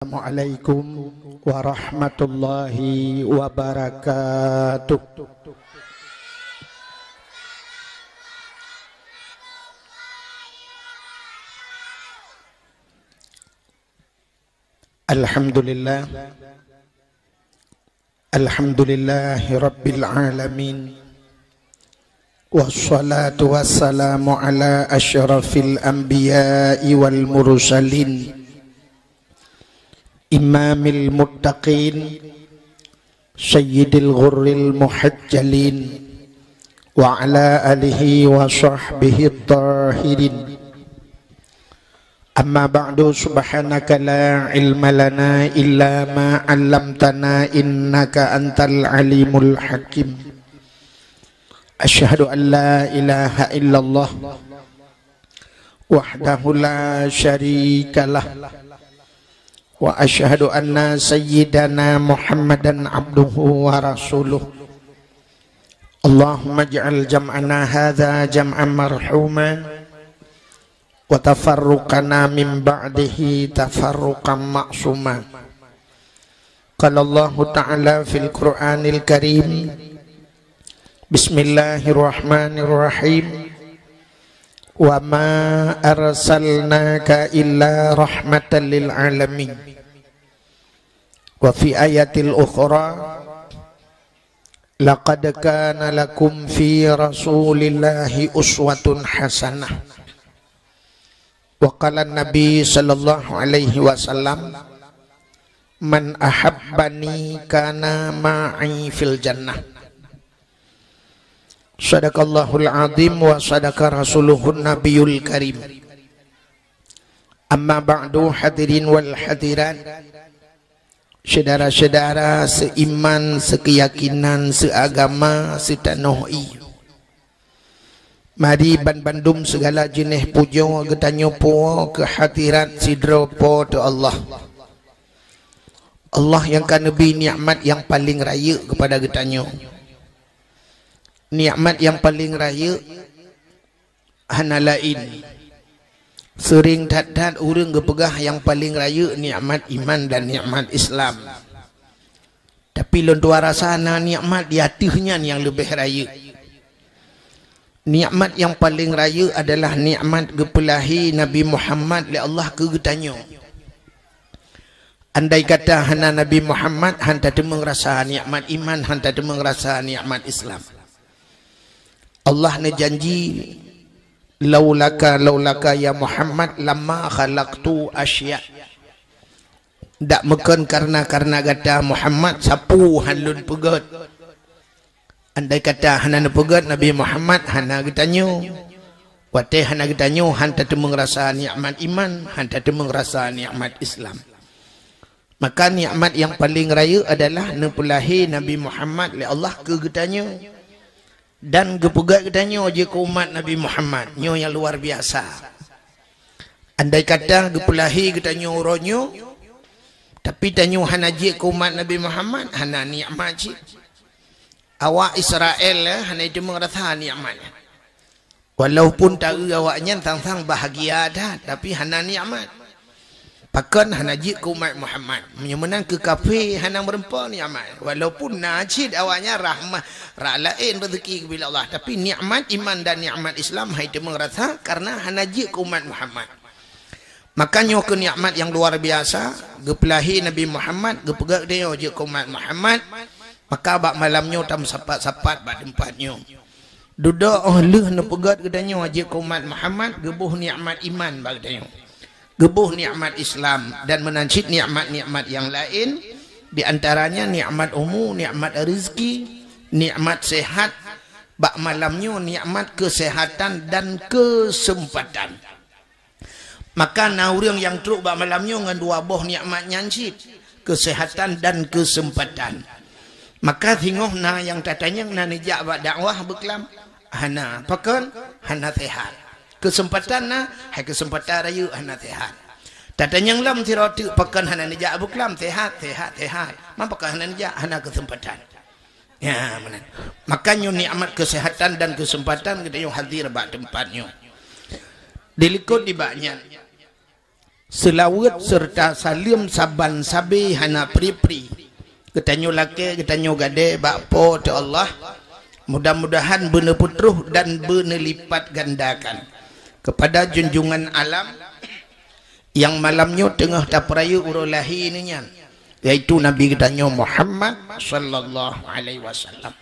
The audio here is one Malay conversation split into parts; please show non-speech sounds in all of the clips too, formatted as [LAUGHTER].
السلام عليكم ورحمة الله وبركاته الحمد لله الحمد لله رب العالمين والصلاة والسلام على أشرف الأنبياء والمرسلين إمام المتقين سيد الغر المحجلين وعلى آله وصحبه الطاهرين أما بعد سبحانك لا علم لنا إلا ما علمتنا إنك أنت العليم الحكيم أشهد أن لا إله إلا الله وحده لا شريك له wa ashhadu anna sayyidana Muhammadan abduhu wa rasuluh Allahumma ij'al jam'ana hadha jam'an marhuma wa tafarruqana min ba'dihi tafarruqan ma'suma قال Allah Taala في al الكريم بسم الله Bismillahirrahmanirrahim wa ma arsalnaka illa rahmatan lil alamin wa fi ayatil ukhra laqad kana lakum fi rasulillahi uswatun hasanah wa qala nabi sallallahu alaihi wasallam man ahabbani kana ma'i fil jannah Sadaqallahul Azim wa sadaqa Rasuluhun Nabiul Karim Amma ba'du hadirin wal hadiran, Sedara-sedara seiman, sekeyakinan, seagama, setanohi Mari ban-bandum segala jenis puja Ketanya puwa kehadirat sidra Tu Allah Allah yang kan lebih yang paling raya kepada ketanya Allah nikmat yang paling raya hana lain sering dat-dat urang gepegah yang paling raya nikmat iman dan nikmat Islam tapi lon tua rasa na nikmat di atihnya yang lebih raya nikmat yang paling raya adalah nikmat gepelahi Nabi Muhammad le Allah ke tanya andai kata hana Nabi Muhammad hanta temeng rasa nikmat iman hanta temeng rasa nikmat Islam Allah ni janji laulaka laulaka ya Muhammad lama khalaqtu asya dak mekan karena karena kata Muhammad sapu handun pegat andai kata hanan pegat Nabi Muhammad hana gitanyo wate hana gitanyo han tatu merasa nikmat iman han tatu merasa nikmat Islam maka nikmat yang paling raya adalah nepulahi Nabi Muhammad le Allah ke gitanyo dan kita ketanya je ke umat Nabi Muhammad nyo yang luar biasa andai kata gepulahi ketanya uronyo tapi tanyo hana je ke umat Nabi Muhammad hana ni'mat je awak Israel eh, hana itu merasa ni'matnya walaupun tak awaknya sang-sang bahagia dah tapi hana ni'mat Pakan hanajid ke umat Muhammad. Menyemenang ke kafe hanang merempah ni amat. Walaupun najid awaknya rahmat. Ra'la'in rezeki bila Allah. Tapi ni'mat iman dan ni'mat Islam. Hai dia merasa karena hanajid ke umat Muhammad. Makanya ke ni'mat yang luar biasa. Gepelahi Nabi Muhammad. Gepegak dia je ke umat Muhammad. Maka bak malamnya tam sapat-sapat bak tempatnya. Duduk oh leh nepegat ke dia. Wajib ke umat Muhammad. Gebuh ni'mat iman bak dia gebuh nikmat Islam dan menancit nikmat-nikmat yang lain di antaranya nikmat umum, nikmat rezeki, nikmat sehat, bak malamnya nikmat kesehatan dan kesempatan. Maka naurung yang truk bak malamnya dengan dua boh nikmat nyancit, kesehatan dan kesempatan. Maka tengok na yang tatanya na nejak bak dakwah beklam, hana pekan hana sehat kesempatan na hai kesempatan rayu hana tehat tatan yang lam ti rotu pakan hana ni jak buk tehat tehat tehat ma pakan hana ni jak hana kesempatan ya mana Maka makanyo ni amat kesehatan dan kesempatan kita yang hadir ba tempatnyo dilikot di banyak selawat serta salim saban sabi hana pri pripri ketanyo lake ketanyo gade bakpo tu Allah mudah-mudahan bene putruh dan bene lipat gandakan kepada junjungan alam yang malamnya tengah tapraya urul lahir yaitu Nabi kita Muhammad sallallahu alaihi wasallam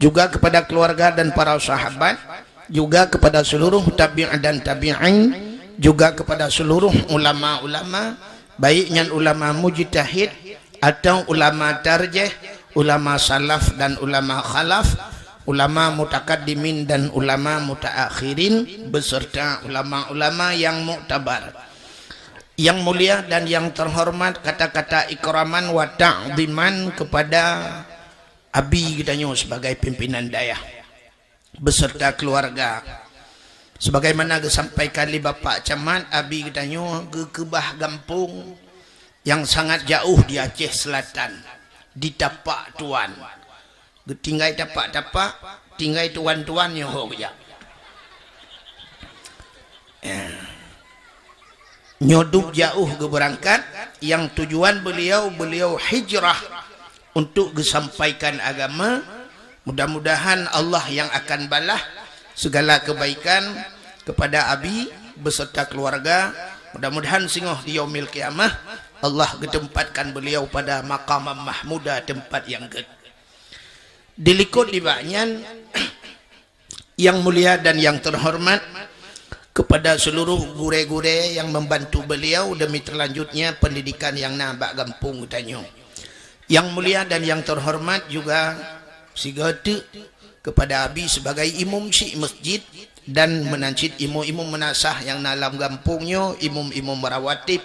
juga kepada keluarga dan para sahabat juga kepada seluruh tabiin dan tabi'in juga kepada seluruh ulama-ulama baiknya ulama mujtahid atau ulama tarjih ulama salaf dan ulama khalaf ulama mutakaddimin dan ulama mutaakhirin beserta ulama-ulama yang muktabar yang mulia dan yang terhormat kata-kata ikraman wa ta'ziman kepada abi kita kitanya sebagai pimpinan daya beserta keluarga sebagaimana sampai kali bapak camat abi kita kitanya ke kebah gampung yang sangat jauh di Aceh Selatan di tapak tuan Tinggai tapak-tapak, tinggai tuan-tuan yang hok ya. Eh. Nyodup jauh ke berangkat yang tujuan beliau beliau hijrah untuk disampaikan agama. Mudah-mudahan Allah yang akan balah segala kebaikan kepada Abi beserta keluarga. Mudah-mudahan singoh di yaumil kiamah Allah ketempatkan beliau pada makam mahmuda tempat yang ketiga dilikut di banyan yang mulia dan yang terhormat kepada seluruh gure-gure yang membantu beliau demi terlanjutnya pendidikan yang nabak gempung tanyo yang mulia dan yang terhormat juga si gede kepada abi sebagai imum si masjid dan menancit imum-imum menasah yang dalam gampungnya imum-imum merawatip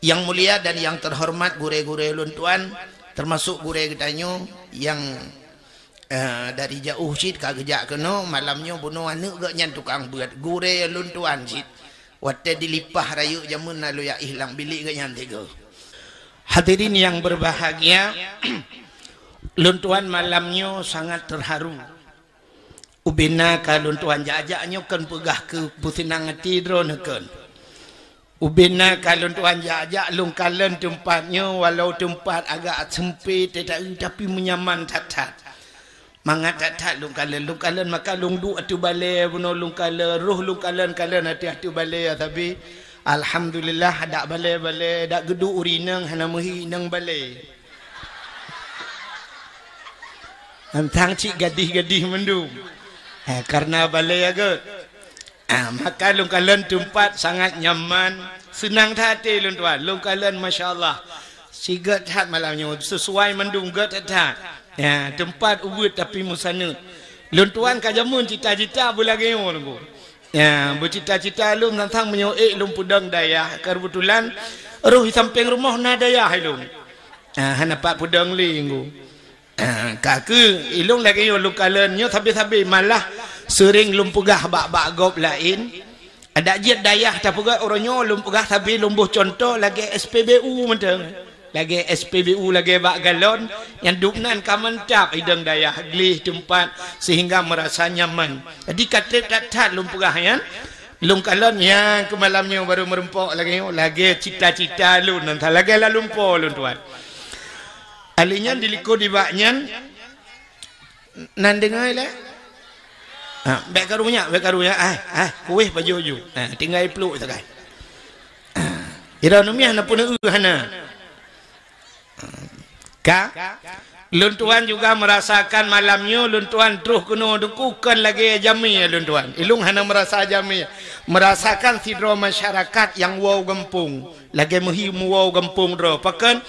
yang mulia dan yang terhormat gure-gure luntuan termasuk gure getanyo yang Uh, dari jauh sit ka gejak kena malamnya bunuh anak ke nyan buat gure luntuan sit wate dilipah rayu zaman lalu ya hilang bili ke nyan tiga hadirin yang berbahagia [CLEARS THROAT] luntuan malamnya sangat terharu ubina ka luntuan jajaknya kan pegah ke pusinang ngati drone kan ubina ka luntuan jajak lungkalen tempatnya walau tempat agak sempit tetapi menyaman tatat -tet mangat tak tak lung kalen lung kalen maka lung du atu bale buno lung kalen roh lung kalen kalen ati atu bale ya tapi alhamdulillah ada bale bale ada gedu urineng hana muhi nang bale Entang cik gadih-gadih mendung. Eh, ha, karena balai ya kot. Ah, maka lungkalan tempat sangat nyaman. Senang hati lung tuan. Lungkalan, Masya Allah. Sigat hat malamnya. Sesuai mendung, gat hat. Ya, tempat ubud tapi musana. Lontuan ka jamun cita-cita bulan gayo nunggu. Ya, bercita-cita lum tentang menyo eh lum pudang daya. Kebetulan roh di samping rumah na daya hai lum. Ha ya, napa pudang linggu. nunggu. Ha ya, ka ke ilung lagi yo luka kalen nyo sabe-sabe malah sering lum pugah bak-bak gop lain. Ada jet daya tapi gua orangnya lum pugah tapi lumbuh contoh lagi SPBU menteng lagi SPBU lagi bak galon yang dugnan ka mentap hidung daya glih tempat sehingga merasa nyaman jadi kata tak tak lumpurah ya lum kalon ya ke malamnya baru merempok lagi oh, lagi cita-cita lu nanti lagi la lumpur lu tuan alinya diliko dibaknya nan dengar lah ha, baik karunya baik karunya ha, ah, ah, ha, kuih baju-baju ha, tinggal peluk sekarang ha. Ira numiah na puna uhana. Ka? Luntuan juga merasakan malamnya luntuan terus kena dukukan lagi jami ya luntuan. Ilung hana merasa jami. Merasakan sidro masyarakat yang wau gempung. Lagi muhi wau gempung dro. Pakan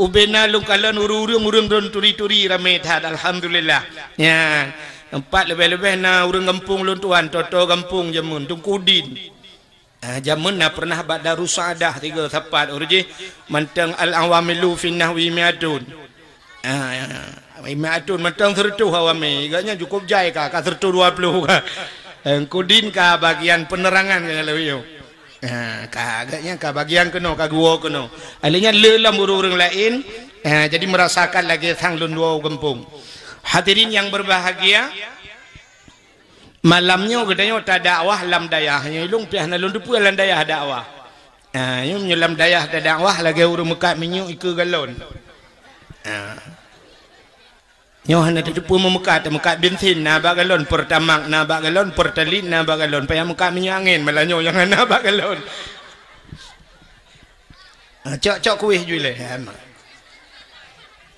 ubena lukalan uru uru urung dron turi-turi ramai alhamdulillah. Ya. Empat lebih-lebih na urung gempung luntuan toto gempung jamun tungkudin. Zaman eh, dah pernah pada rusadah tiga tepat oh, urji menteng al awamilu finnahwi miadun. Ah ya, ya. miadun menteng sertu awami gaknya cukup jai ka ka sertu 20 ka. Engkudin eh, ka bagian penerangan ka lebih yo. Eh, ka gaknya ka bagian kena ka gua kena. Alinya lelam urang lain jadi merasakan lagi sang lundua gempung. Hadirin yang berbahagia, malamnya katanya tak dakwah lam dayah ni ulung pian nalun dupu lam dayah dakwah ha yum nyelam dayah da dakwah lagi urung muka minyu ikut galon ha nyoh hanat dupu muka, mekat te bensin na ba galon pertama na ba galon pertalin na ba galon pian muka minyu angin nyo yang ana ba galon ha cok cak kuih jule lah. ha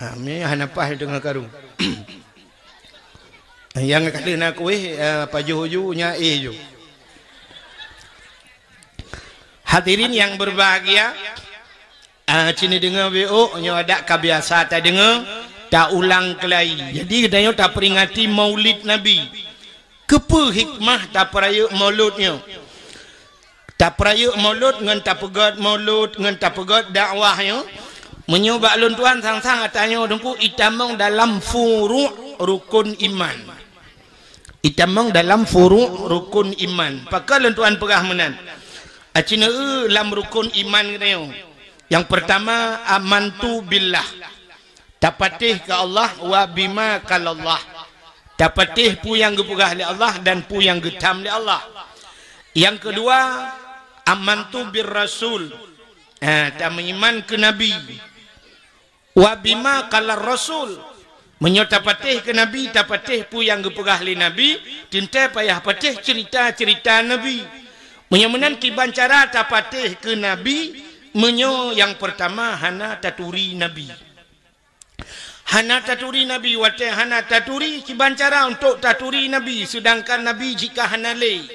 ha mi hanapah dengan karung [COUGHS] yang kada nak kuih eh, apa juju nyai ju hadirin yang berbahagia uh, cini dengar bo nyo ada kebiasa tak dengar tak ulang kelai jadi kita nyo tak peringati maulid nabi kepu hikmah tak perayu maulidnya tak perayu maulid dengan tak pegat maulid dengan tak pegat dakwahnya menyebab lontuan sang-sang atanya dengku itamong dalam furu' rukun iman itamang dalam furu rukun iman pakal tuan perah menan acina eh, lam rukun iman reo yang pertama amantu billah tapatih ke Allah wa bima kalallah tapatih pu yang gepurah li Allah dan pu yang getam li Allah yang kedua amantu bir rasul eh, tak mengiman ke nabi wa bima kalar rasul Menyata patih ke Nabi, tak patih pu yang gepegah li Nabi, tinta payah patih cerita-cerita Nabi. Menyemenan kibancara tak patih ke Nabi, menyo yang pertama hana taturi Nabi. Hana taturi Nabi, wate hana taturi kibancara untuk taturi Nabi, sedangkan Nabi jika hana le.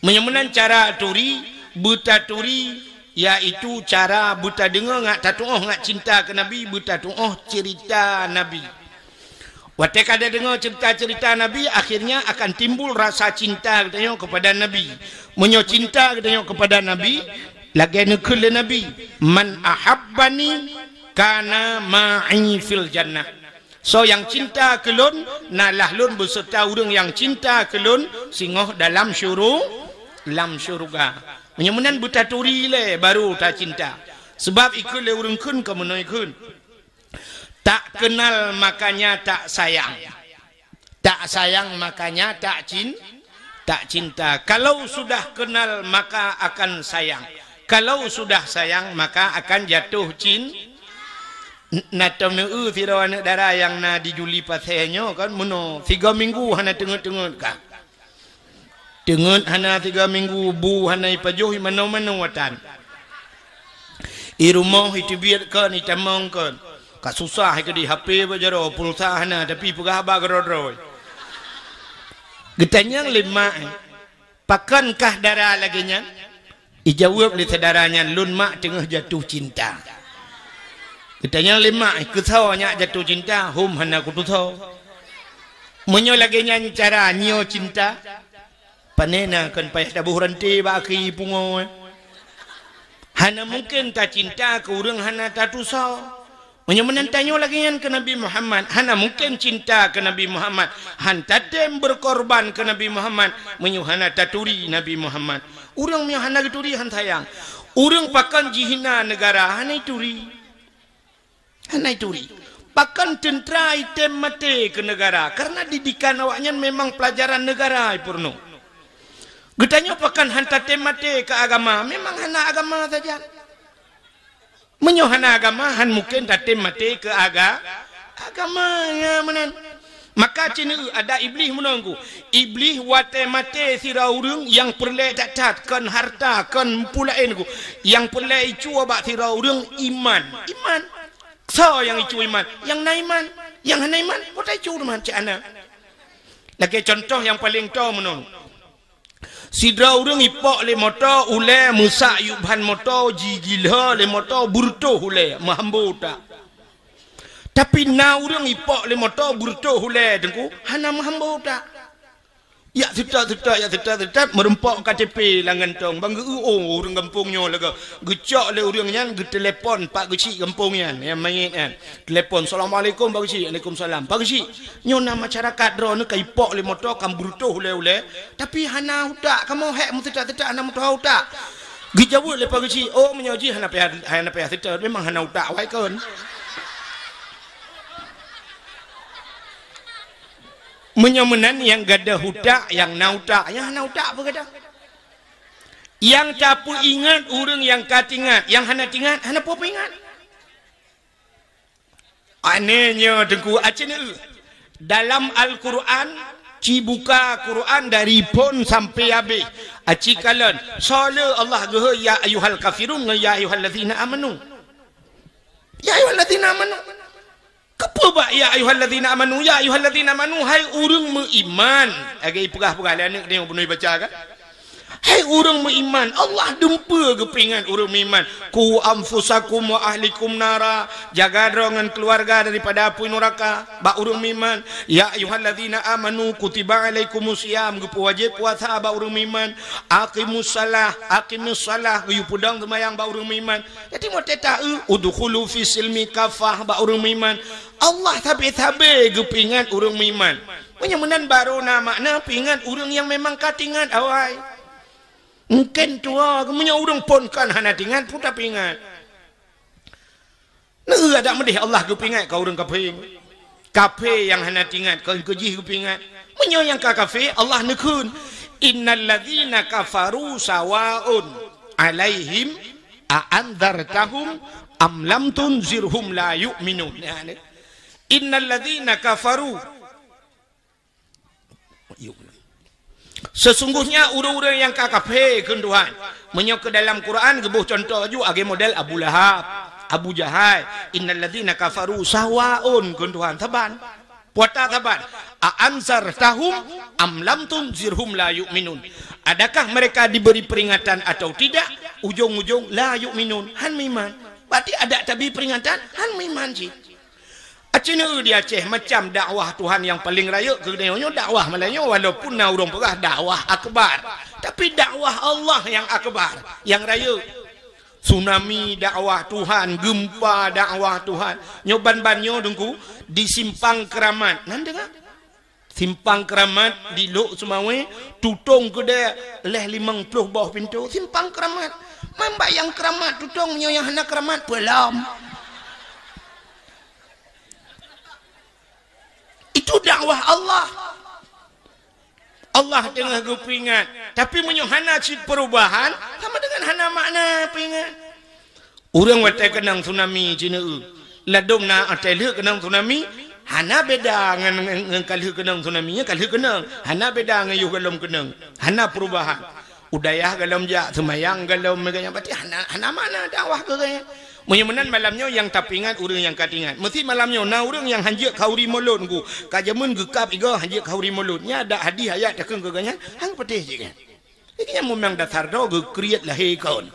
menyemenan cara taturi, buta taturi, yaitu cara buta dengar, tak tatuoh, tak cinta ke Nabi, buta tuoh cerita Nabi. Wattek kan ada dengar cerita-cerita Nabi, akhirnya akan timbul rasa cinta katanya kepada Nabi. Menyo cinta katanya kepada Nabi, lagi nukul Nabi. Man ahabbani kana ma'i fil jannah. So yang cinta kelun, nalah lun berserta orang yang cinta kelun, singoh dalam syuruh, dalam syurga. Menyemunan buta turi le, baru tak cinta. Sebab ikul le urung kun, kemenuh ikun. Tak kenal makanya tak sayang. Tak sayang makanya tak cinta. Tak cinta. Kalau sudah kenal maka akan sayang. Kalau sudah sayang maka akan jatuh cinta. Nak temu Firawan anak darah yang nak dijuli pasainya kan muno tiga minggu hana tengok tengok kan. Tengok hana tiga minggu bu hana ipajuh mana mana watan. Irumoh itu biarkan itu mungkin. Kak susah ke di HP pun jero pulsa hana tapi pegahabar gerodro. Getanya lima. Pakan kah darah lagi nya? Ijawab di sedaranya lun mak tengah jatuh cinta. Getanya lima ketau nya jatuh cinta hum hana kututau. Menyo lagi nya cara nyo cinta. Panena kan payah dah berhenti baki pungo. Eh. Hana mungkin tak cinta ke orang hana tak tusau. Menye menentangnya lagi yang ke Nabi Muhammad. Hana mungkin cinta ke Nabi Muhammad. Han tatem berkorban ke Nabi Muhammad. Menye hana taturi Nabi Muhammad. urang menye hana taturi han sayang. Orang pakan jihina negara. Hana ituri. Hana ituri. Pakan tentera item mati ke negara. Karena didikan awaknya memang pelajaran negara. Ipurno. Getanyo pakan hantar tematik ke agama. Memang hana Hana agama saja menyohana agama han mungkin datin mati ke aga agama ya menan maka cina ada iblis menunggu iblis wate mate sira urung yang perle datat kan harta kan pulain ku yang perlu icu abak sira iman iman so yang icu iman yang na iman yang na iman pota icu rumah cik ana lagi contoh yang paling tahu menunggu Sidra urung ipok le mata ule musak yuk bahan jigilha le mata burtuh ule mahambo tak. Tapi na urung ipok le mata burtuh ule dengku hana mahambo tak. Ya tidak tidak ya tidak tidak merempok KTP langan tong bang oh urang kampungnya lega gecak le urang nyang ge telepon pak guci kampung nyang yang main kan telepon assalamualaikum pak guci Waalaikumsalam pak guci nyo nama masyarakat dro ne ka ipok le moto kam brutuh le ule tapi hana utak kamu hek mu sita sita hana moto utak ge jawab le pak guci oh menyoji hana pe hana pe tidak memang hana utak wai kan menyemenan yang gada hudak yang nautak yang nautak apa kata yang tapu ingat urung yang katingat yang hana tingat hana apa apa ingat anehnya tengku acin dalam Al-Quran cibuka Quran dari pun sampai habis acik kalan sala Allah gaha ya ayuhal kafirun ya ayuhal ladhina amanu ya ayuhal ladhina amanu Kepa ba ya ayyuhallazina amanu ya ayyuhallazina amanu hai urung meiman agai perah perah lanak ni bunuh baca kan? Hey orang beriman, Allah dempa ke peringat orang beriman. Ku amfusakum wa ahlikum nara. Jaga dengan keluarga daripada api neraka. Ba orang beriman. Ya ayuhallazina amanu kutiba alaikum usiyam. Gepu wajib puasa ba orang beriman. Aqimus salah, aqimus salah. Gepu pudang semayang ba orang beriman. Jadi mau teta u. Eh, Udukhulu fi silmi kafah ba orang beriman. Allah tabe-tabe ke peringat orang beriman. Menyemenan baru nama makna peringat orang yang memang katingan awai. Mungkin tua kemunya urung pun kan hanya tinggal, pun tapi ingat. Nuh ada medih Allah ku pingat ka orang kafe. Kafe yang hana tingan ka geji ku pingat. Munyo yang ka kafe Allah nekun. Inna ladzina kafaru sawaun alaihim a anzartahum am tunzirhum la yu'minun. Inna ladzina kafaru yuk Sesungguhnya ura-ura yang kakafe kenduhan Menyok ke dalam Quran gebuh contoh ju age model Abu Lahab, Abu Jahal, innal ladzina kafaru sawaun kenduhan taban. Puata taban. A tahum amlam lam tunzirhum la yu'minun. Adakah mereka diberi peringatan atau tidak? Ujung-ujung la yu'minun han miman. Berarti ada tapi peringatan han miman ji. Acina di Aceh macam dakwah Tuhan yang paling raya ke dunia dakwah malanya walaupun na urang perah dakwah akbar. Tapi dakwah Allah yang akbar, yang raya. Tsunami dakwah Tuhan, gempa dakwah Tuhan. Nyoban-bannyo ban dungku di simpang keramat. Nanda ka? Simpang keramat di Lok Sumawi, tutung ke dia leh 50 bawah pintu. Simpang keramat. yang keramat, tutung yang anak keramat, belum itu dakwah Allah Allah tengah gue peringat tapi menyuhana si perubahan sama dengan hana makna peringat orang watai kenang tsunami cina ladung na atai lu kenang tsunami hana beda dengan kalih kenang tsunami ya kalih kenang hana beda dengan yuh galom kenang hana perubahan udayah galom ja semayang galom mega yang hana mana dakwah kau Menyemenan malamnya yang tapingat urang yang katingat. Mesti malamnya na urang yang hanjak kauri molot ku. Ka jemun gekap iga hanjak kauri molot. Nya ada hadis ayat takeng gaganya hang petih je kan. Lah, Iki nya memang dah do ge kriet lah he kaun.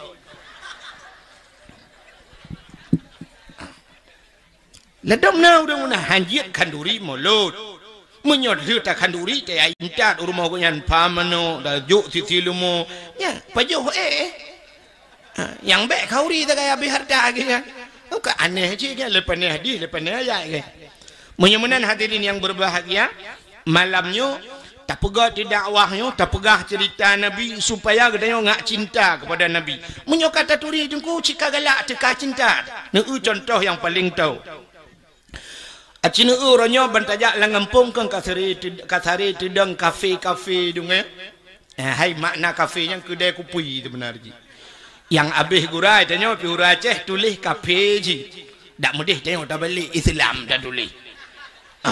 Ledom na urang na hanjak kanduri molot. Menyot tak kanduri te ayintat urumah gunyan pamano dah juk sisilumo. Nya pajuh eh. eh. Ha, yang baik kau ri tak kaya habis harta lagi kan Bukan oh, aneh je kan lepas ni hadis lepas ni ayat kan menyemenan hadirin yang berbahagia malamnya tak pegah di dakwahnya tak pegah cerita Nabi supaya kita ngak cinta kepada Nabi menyokat kata turi jengku cika galak teka cinta ni contoh yang paling tahu Aci Acina uronyo bentajak langempung kan kasari kasari tedang kafe kafe dunga. Eh hai makna kafe yang kedai kupui sebenarnya yang habis gurai tanya pi hurai ceh tulis kapeji dak mudih tanya tak balik islam dah tulis ha.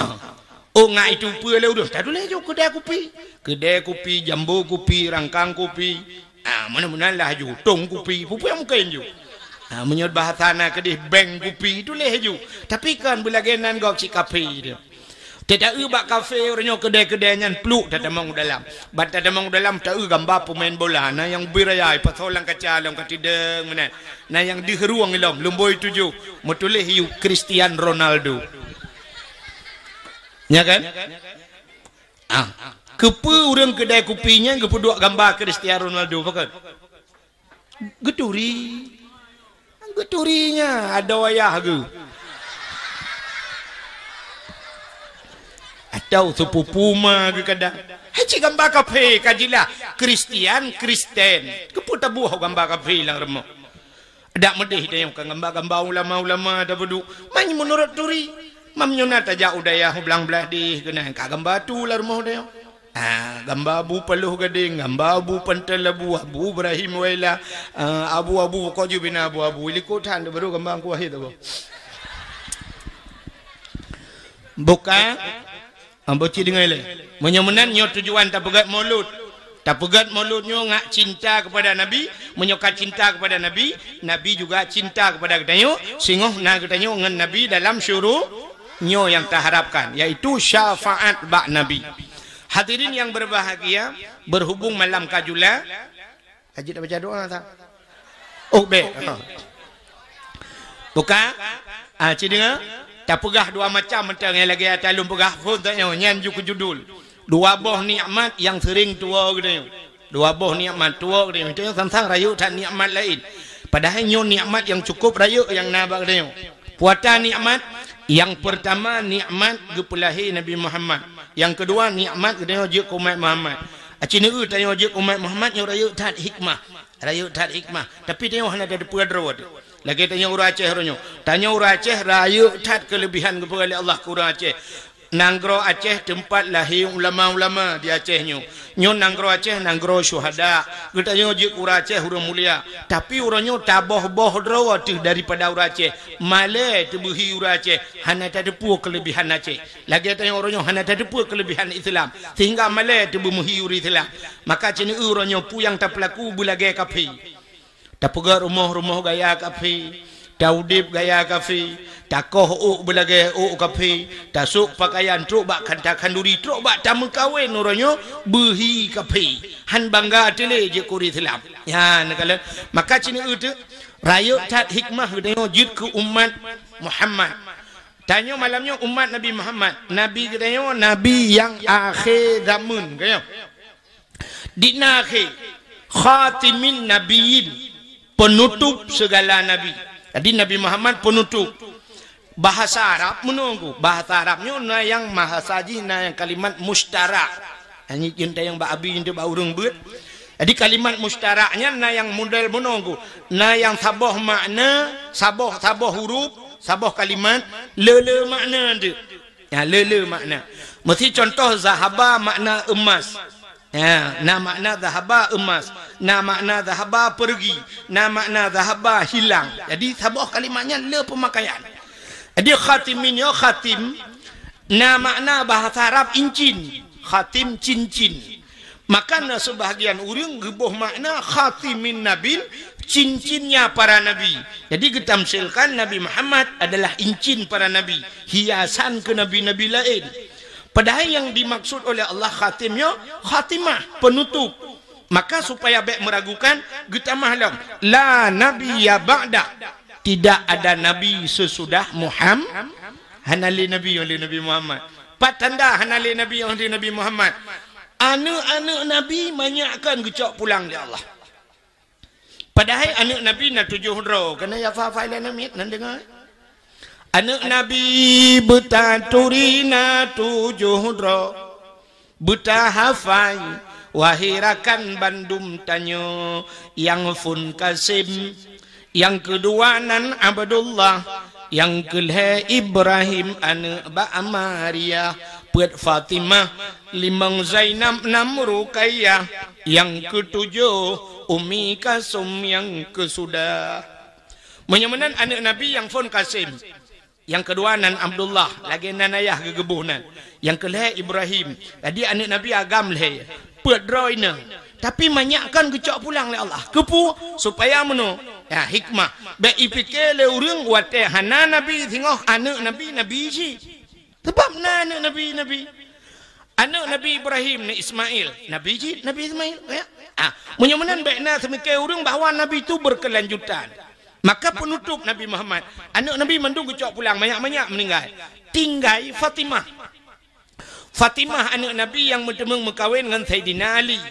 oh ngai tu pu le lah, udah tak tulis jo kedai kopi kedai kopi jambu kopi rangkang kopi ah ha, mana-mana lah jo tong kopi pupu yang mungkin jo ah ha, menyod bahasa nak kedai bank kopi tulis jo tapi kan bulagenan gau cik kafe dia tidak ada buat kafe orangnya kedai-kedai yang peluk tak ada mahu dalam. Bat tak ada mahu dalam tak ada gambar pemain bola. Na yang birayai pasolang kacau dalam kati deng mana. Na yang diheruang ilam lumboi tuju. Mutulih hiu Christian Ronaldo. Ya kan? ya kan? Ah. Kepa orang kedai kupinya kepa dua gambar Christian Ronaldo. Fakat. Geturi. Geturinya ada wayah ke. atau sepupu ma ke kada haji gamba kafe kajila kristian kristen keputa buah gamba kafe lang remo ada medih dia yang kan gamba gamba ulama ulama ada bedu mai menurut turi mam nyuna ta ja udaya hublang belah di kena ka gamba tu lar mo dia ha gamba bu peluh gading gamba bu pentel labu abu ibrahim wela ha, abu abu ko ju bina abu abu liko tan baru gamba ku ahit bukan Ambuti dengan ele. Menyemenan nyo tujuan tak pegat mulut. Tak pegat mulut nyo ngak cinta kepada Nabi, menyoka cinta kepada Nabi, Nabi juga cinta kepada kita nyo, singoh nak kita nyo dengan Nabi dalam syuru nyo yang tak harapkan yaitu syafaat ba Nabi. Hadirin yang berbahagia, berhubung malam kajula, Haji nak baca doa tak? Oh, baik. Okay. Buka. Ah, dengar? Tak Tapurah dua macam macam yang lagi atas lu pegah pun tak nyanyi nyanyi juga judul. Dua buah nikmat yang sering tua gitu. Dua buah nikmat tua gitu. Itu tentang rayu dan nikmat lain. Padahal nyu nikmat yang cukup rayu yang nabak gitu. Puasa nikmat yang pertama nikmat gepulahi Nabi Muhammad. Yang kedua nikmat gitu je kumat Muhammad. Acik negeri tanya je kumat Muhammad yang rayu tak hikmah. Rayu tak hikmah. Tapi tengok hanya lah ada pula pura lagi tanya orang Aceh ronyo. Tanya orang Aceh raya tat kelebihan kepada Allah ke Aceh. Nanggro Aceh tempat lahir ulama-ulama di Aceh nyu. Nyu nanggro Aceh nanggro syuhada. Kita nyu jik orang Aceh orang mulia. Tapi orang taboh-boh drawa tu daripada orang Aceh. Malay tebuhi orang Aceh. Hanya tak ada puak kelebihan Aceh. Lagi tanya orang hanya tak ada puak kelebihan Islam. Sehingga Malay tebuhi orang Islam. Maka cini orang nyu puyang tak pelaku bulagai Kapi. Tak pega rumah-rumah gaya kafi, taudip gaya kafi, tak koh u belagai u kafi, tak suk pakaian truk bak kanta kanduri truk bak tak mengkawin orangnya buhi kafi. Han bangga atele je kuri thilam. Ya, nakal. Maka cina itu raya tak hikmah dengan jid ke umat Muhammad. Tanya malamnya umat Nabi Muhammad. Nabi katanya, Nabi yang akhir zaman. di akhir. Khatimin Nabiin penutup segala nabi jadi nabi Muhammad penutup bahasa Arab menunggu bahasa Arabnya na yang maha saji na yang kalimat mustarak ini cinta yang Mbak Abi cinta Mbak Urung buat jadi kalimat mustaraknya na yang model menunggu na yang saboh makna saboh saboh huruf saboh kalimat lele makna tu. ya lele makna mesti contoh zahaba makna emas Ya, na makna zahaba emas na makna zahaba pergi na makna zahaba hilang jadi sabah kalimatnya le pemakaian jadi khatimin ini oh, khatim na makna bahasa Arab incin khatim cincin maka na sebahagian urung geboh makna khatimin nabil cincinnya para nabi jadi getamsilkan nabi Muhammad adalah incin para nabi hiasan ke nabi-nabi lain Padahal yang dimaksud oleh Allah khatimnya khatimah penutup. Maka supaya baik meragukan kita mahlam la Nabi ya ba'da. Tidak ada nabi sesudah Muhammad. Hanali nabi yang nabi Muhammad. Patanda hanali nabi yang nabi Muhammad. Anak-anak nabi menyiakan gecak pulang di ya Allah. Padahal anak nabi nak tujuh roh, Kena ya fa'afailan amit. Ya, nak dengar? Anak Nabi buta turina tujuh ro Buta hafai Wahirakan bandum tanyo Yang fun kasim Yang kedua nan Abdullah Yang kelih Ibrahim anak Maria, Buat Fatimah Limang Zainab enam Rukaya, Yang ketujuh Umi Kasum yang kesudah Menyemenan anak Nabi yang fon Kasim yang kedua nan Abdullah lagi nan ayah gegebuh nan yang kelah Ibrahim tadi anak Nabi agam leh buat drawina tapi manyakkan kecok pulang le Allah kepu supaya menu ya hikmah be ipike le urang wate eh, hana nabi tengok anak nabi nabi ji sebab na anak nabi nabi anak nabi Ibrahim ni Ismail nabi ji nabi Ismail ya ah menyemenan be na semike urang bahawa nabi itu berkelanjutan Maka penutup Nabi Muhammad. Anak Nabi mendung kecok pulang. Banyak-banyak meninggal. Tinggai Fatimah. Fatimah anak Nabi yang mendemung berkahwin dengan Sayyidina Ali.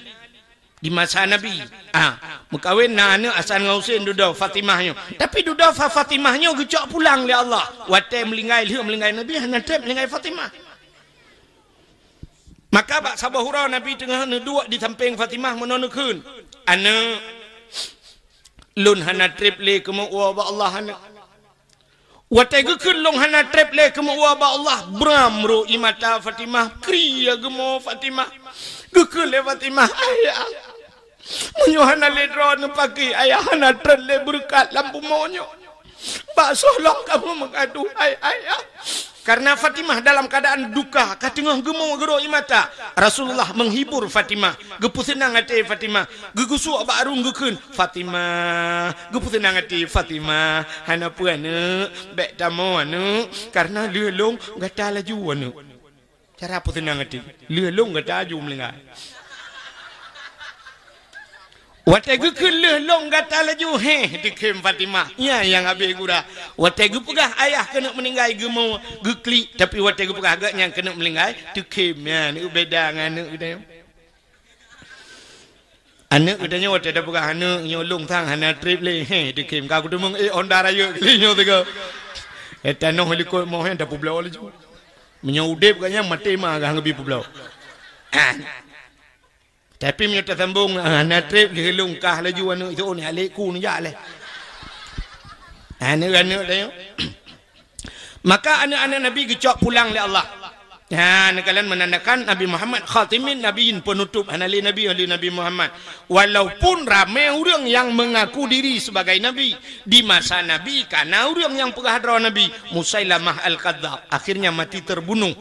Di masa Nabi. Ah, ha. Berkahwin dengan anak Asan Ngausin duduk Fatimahnya. Tapi duduk fa Fatimahnya kecok pulang oleh Allah. Wata melingai lihat melingai Nabi. Nanti melingai Fatimah. Maka bak sabah hurau Nabi tengah duduk di samping Fatimah menonokun. Anak. ลุนฮันนาทริปเลกมัวบะอัลลอฮ์ฮันวัดเอกขึ้นลงฮันนาทริปเลกมัวบะอัลลอฮ์บรามรูอิมาตาฟาติมาครียกมัวฟาติมากขึ้นเลฟาติมาไอ้ยามันยูฮันนาเลดรอนปากีไอ้ยาฮันนาทริปเลบุรุษกาลัมบุโมโยบาสโอลองกับมึงกันดูไอ้ไอ้ยา Karena Fatimah dalam keadaan duka, katengah gemuk gerok imata. Rasulullah menghibur Fatimah. gepusin nangati Fatimah. Gegusu abak arung gekun. Fatimah. gepusin nangati Fatimah. Hana puana. Bek tamo anu. Karena lelong gata laju anu. Cara pusin nangati, Lelong gata laju melengah. Wategu kuluh long kata laju heh dikem Fatimah. Ya yang abe gura. Wategu pegah ayah kena meninggal ge mau gekli tapi wategu pegah agak yang kena meninggal dikem ya ni beda ngan anak kita. Anak kita nyawa tidak pegah anak nyolong tang hana trip le heh dikem kau kudu mung eh on daraya kli [LAUGHS] nyawa tega. Eh no heliko mohon tapi publau laju. Menyawa udep kanya mati mah agak lebih publau. Ah. Tapi minta tersambung Anak ah, trip ke lungkah laju anak itu oh, ni Alik ku ni jak anu anak tanya Maka anak-anak Nabi gecok pulang le Allah Ya, ni kalian menandakan Nabi Muhammad khatimin Nabi penutup anali Nabi Ali Nabi Muhammad. Walaupun ramai orang yang mengaku diri sebagai Nabi di masa Nabi, karena orang yang pegahdra Nabi Musailamah al-Kadzab akhirnya mati terbunuh.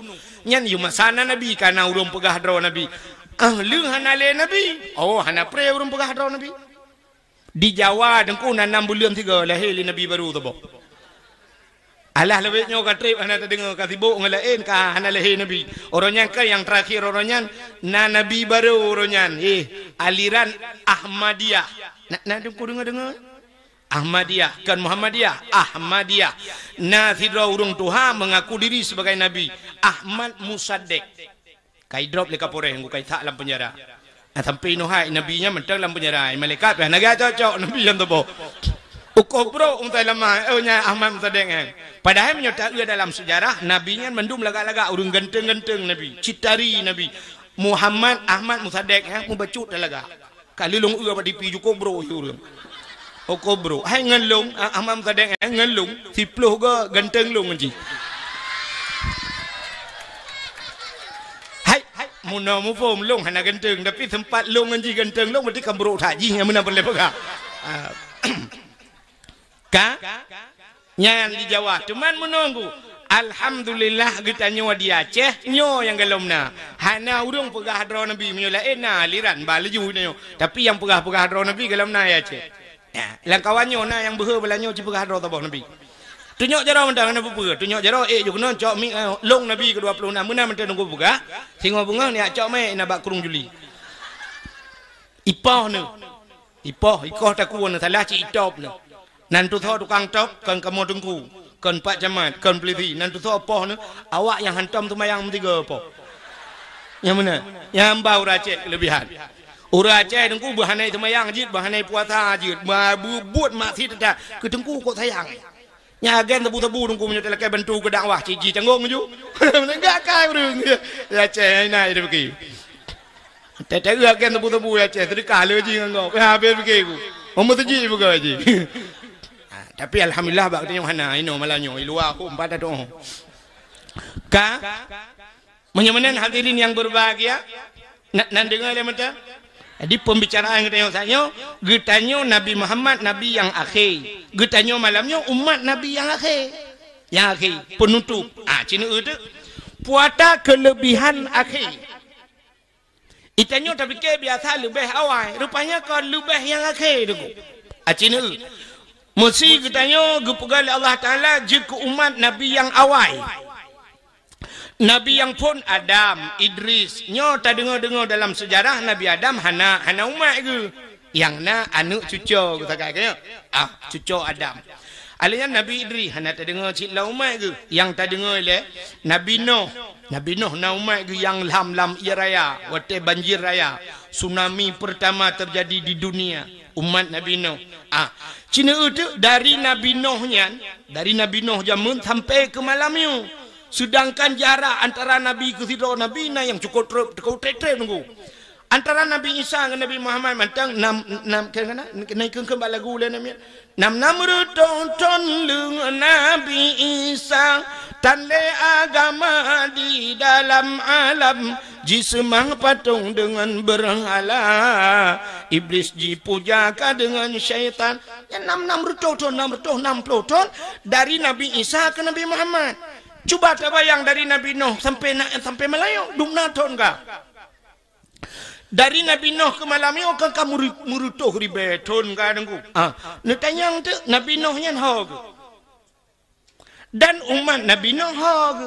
Nyan yu masa Nabi karena orang pegahdra Nabi. Ahli hana le nabi. Oh hana pray urung pegah draw nabi. Di Jawa dengku na enam bulan tiga lah heli nabi baru tu boh. Allah lebih nyoka trip hana tadi dengu kasih boh ngela en ka hana le heli nabi. Orangnya ke yang terakhir orangnya na nabi baru orangnya eh aliran Ahmadiyah. Na na dengku dengar dengar. Ahmadiyah kan Muhammadiyah Ahmadiyah Nah sidra urung Tuhan mengaku diri sebagai Nabi Ahmad Musaddiq kai drop le kapore ngu kai tak lam penjara ah, sampai no hai nabi nya mentang lam penjara malaikat pian lah. naga cocok [LAUGHS] nabi yang tu bo ukobro unta um lama eh oh, nya ahmad sedeng eh padahal menyotak dia dalam sejarah nabi nya mendum laga-laga urung genteng-genteng nabi citari nabi Muhammad Ahmad Musadek ya eh. mu bacut laga. dalaga. Kalilung uga di pi juko bro urang. Oko bro, hai ngelung ah, Ahmad Musadek eh. ngelung, tiplo ga ganteng lung anjing. hunna mu fom long hana genteng tapi sempat long ngaji genteng long mesti kamburu haji yang mana boleh pegang ah. [CLEARS THROAT] ka nyan di Jawa cuman menunggu Alhamdulillah kita nyawa di Aceh nyo yang galomna hana urung pegah hadro nabi nyo lah, ena eh, aliran balaju nyo tapi yang pegah pegah hadro nabi galomna ya Aceh nah, langkawanyo na yang beher balanyo ci pegah hadro tabah nabi Tunjuk jero mentang nak bubur. Tunjuk jero eh juk non cok mi eh, long nabi ke 26 mena mentang nunggu buka. Ha? Singo bunga ni acok mai nak bak kurung juli. Ipoh ne. Ipoh ikoh tak kuon ne salah cik top. ne. Nan tu tho tukang top kan kamu tunggu. Kan pak jamat kan pelivi. Nan tu tho poh ne. Awak yang hantam tu mayang tiga poh. Yang mana? Yang bau urace kelebihan. Ura Aceh tengku bahanai semayang jid, bahanai puasa jid, bahanai buat maksid tak, ketengku kok sayang nya agen tebu tebu dung kumnya telak ke bentu ke dakwah ciji cengong ju [LAUGHS] enggak kai urang ya ceh nai de beki tete agen tebu tebu ya cai tri kale ji ngong ke habe beki ku omot ji buka ji [LAUGHS] ah, tapi alhamdulillah bak tinya mana ino malanyo ilua ku empat ado ka menyemenen hadirin yang berbahagia nan dengar le mata jadi pembicaraan kita tanya saya, gitanyo Nabi Muhammad Nabi yang akhir. Gitanyo malamnya umat Nabi yang akhir. Yang akhir penutup. Ah ha, cina itu puasa kelebihan akhir. Itanya tapi ke biasa lebih awal. Rupanya kau lebih yang akhir dulu. Ah cina mesti gitanyo gupugal Allah Taala jika umat Nabi yang awal. Nabi yang pun Adam, Idris, nyota dengar-dengar dalam sejarah Nabi Adam hana hana umat ke. Yang na anak cucu kata kaya. Ah, cucu Adam. Alanya Nabi Idris hana tak dengar cik la umat ke. Yang tak dengar le Nabi Noh, Nabi Noh, na umat ke yang lam-lam iraya, wate banjir raya. Tsunami pertama terjadi di dunia umat Nabi Noh, Ah, cina itu dari Nabi Nohnya, dari Nabi Noh zaman sampai ke malam itu. Sedangkan jarak antara Nabi Khidro Nabi na yang cukup teruk teruk teruk nunggu. Antara Nabi Isa dengan Nabi Muhammad mantang nam nam kena kena naik ke kembali lagu le nama nam nam rutun lung Nabi Isa dan le agama di dalam alam jismang patung dengan berhala iblis dipujaka dengan syaitan yang nam nam rutun nam rutun nam ton dari Nabi Isa ke Nabi Muhammad Cuba terbayang dari Nabi Nuh sampai nak sampai Melayu, dumna tahun ga? Dari Nabi Nuh ke malam ini, akan kamu merutuh ribe ton ka nunggu. Ah, ah. nak tanya tu Nabi Nuh yang hog. Dan umat Nabi Nuh hog.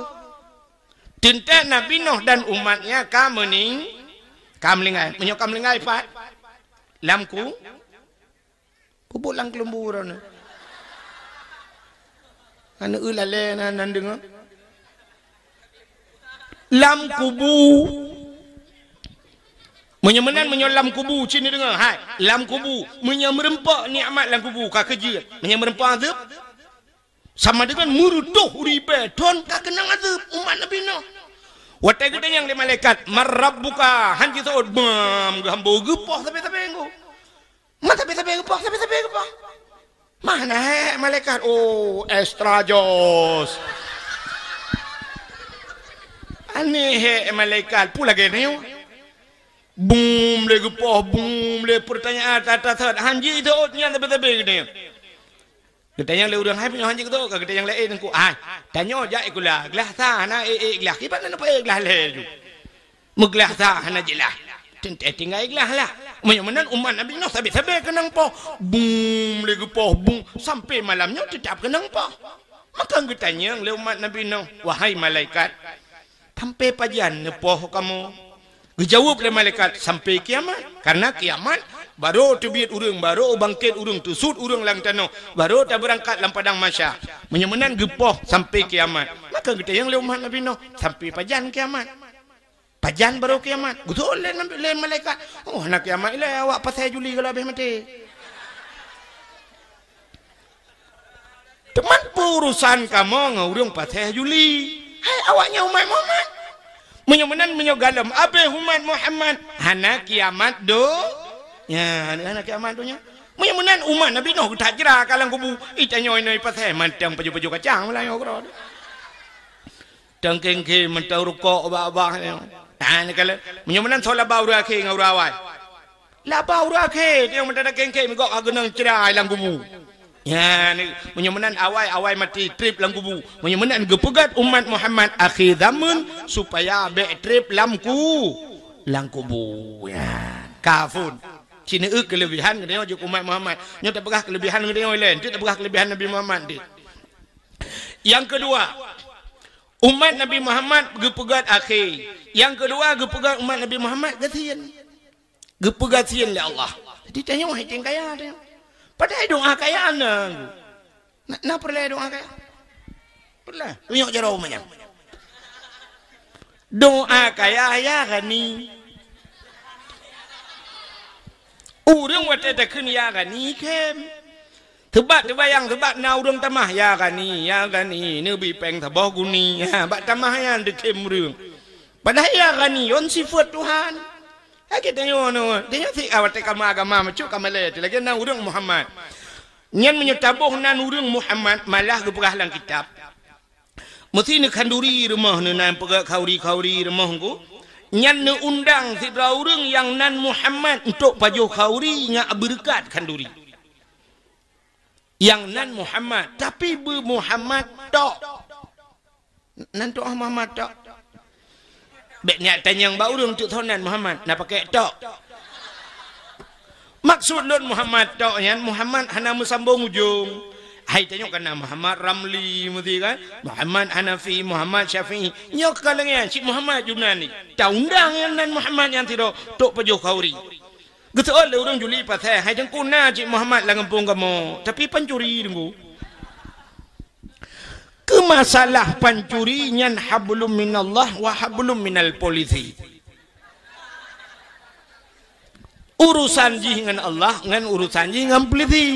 Tinta Nabi Nuh dan umatnya kamu ni, kamu lingai, menyok kamu lingai pak. Lamku, pupuk lang kelumburan. Anak ulale, anak nandengah lam kubu menyemenan menyolam kubu cini dengar hai lam kubu menyemerempak amat lam kubu ka kerja menyemerempak azab sama dengan murutuh uribe ton ka kenang azab umat nabi no watai gede yang di malaikat marabbuka han kita bam gambo gepoh tapi tapi engko ma tapi tapi gepoh tapi tapi gepoh mana malaikat oh estrajos Ani he malaikat pula oh, ke Boom le gupoh boom le pertanyaan tata tat hanji itu otnya tapi tapi ni. Kita yang leh hai punya hanji itu, kita yang leh ini ku ah. Tanya aja ikulah, gelah sah na e eh, e eh, gelah. Kita mana pun eh, gelah leh ju. Mugelah sah na jelah. tinggal gelah lah. Mungkin mana umat nabi no sabi sabi kenang po boom le gupoh boom sampai malamnya tetap kenang po. Maka kita yang leh umat nabi no wahai malaikat sampai pajian nepoh kamu dijawab oleh malaikat sampai kiamat karena kiamat baru tubiat urung baru bangkit urung tusut urung lang tanah baru tak berangkat dalam padang masya menyemenan gepoh sampai kiamat maka kita yang leh umat Nabi Nuh sampai pajan kiamat pajan baru kiamat betul leh nampil leh malaikat oh nak kiamat leh awak pasal juli kalau habis mati teman perusahaan kamu ngurung pasal juli Hai awaknya Umat Muhammad. Menyemenan menyogalam. apa Umat Muhammad. Hana kiamat do. Ya, hana kiamat do. Menyemenan Umat Nabi Nuh. Tak jerah kalang kubu. Ica nyoy pasai. Mantang pejuk-pejuk kacang. Mula nyoy kera. Tengking ke. Mantang rukuk. Abah-abah. Tahan kala. Menyemenan solat bawa rakyat. Ngawur awal. Lapa urak ke? Dia mentera kengke, mengok agunang ah, cerai langgubu. kubu. Ya, ni menyemenan awal awal mati trip langkubu. Menyemenan gepegat umat Muhammad akhir zaman supaya be trip lamku langkubu. Ya, kafun. Cina ek eh kelebihan kena ojuk umat Muhammad. Nyo tak pegah kelebihan kena orang lain. Tu tak pegah kelebihan Nabi Muhammad dia. Yang kedua, umat Nabi Muhammad gepegat akhir. Yang kedua gepegat umat Nabi Muhammad gesian. Gepegat sian le Allah. Jadi tanya wahai kaya tanya. Padahal doa kaya anak. Nak na perlu doa kaya? Perlu. Tunjuk cara umumnya. Doa kaya ya gani. Urung wate tekun ya gani kem. Tebat terbayang tebat na urung tamah ya gani ya gani nabi peng tabah guni ha bak tamah ya dekem urung. Padahal ya gani on sifat Tuhan. Aki tanya orang tu. Tanya si awak ah, tak kamu agama macam kamu lihat lagi nak urung Muhammad. Nian menyetabuh nan urung Muhammad malah ke pegahlang kitab. Mesti ni kanduri rumah ni nan pegah kauri kauri rumah ku. Nian ni undang si orang yang nan Muhammad untuk baju kauri yang berkat kanduri. Yang nan Muhammad tapi bu Muhammad tak. Nan tu Muhammad tak. Bek tanya yang baru, urung tu tahunan Muhammad. Nak pakai tok. Maksud lon Muhammad tok yan Muhammad hana sambung ujung. Hai tanya kena Muhammad Ramli mesti kan? Muhammad Hanafi, Muhammad Syafi'i. Nyok kalang yan si Muhammad Junan ni. Ta undang yan nan Muhammad yang tiro tok pejo kauri. Gitu oleh orang juli pasal hai jangku na Cik Muhammad langampung kamu tapi pencuri dengu kemasalah pancurinya hablum minallah wa hablum minal polisi urusan ji dengan Allah dengan urusan ji dengan polisi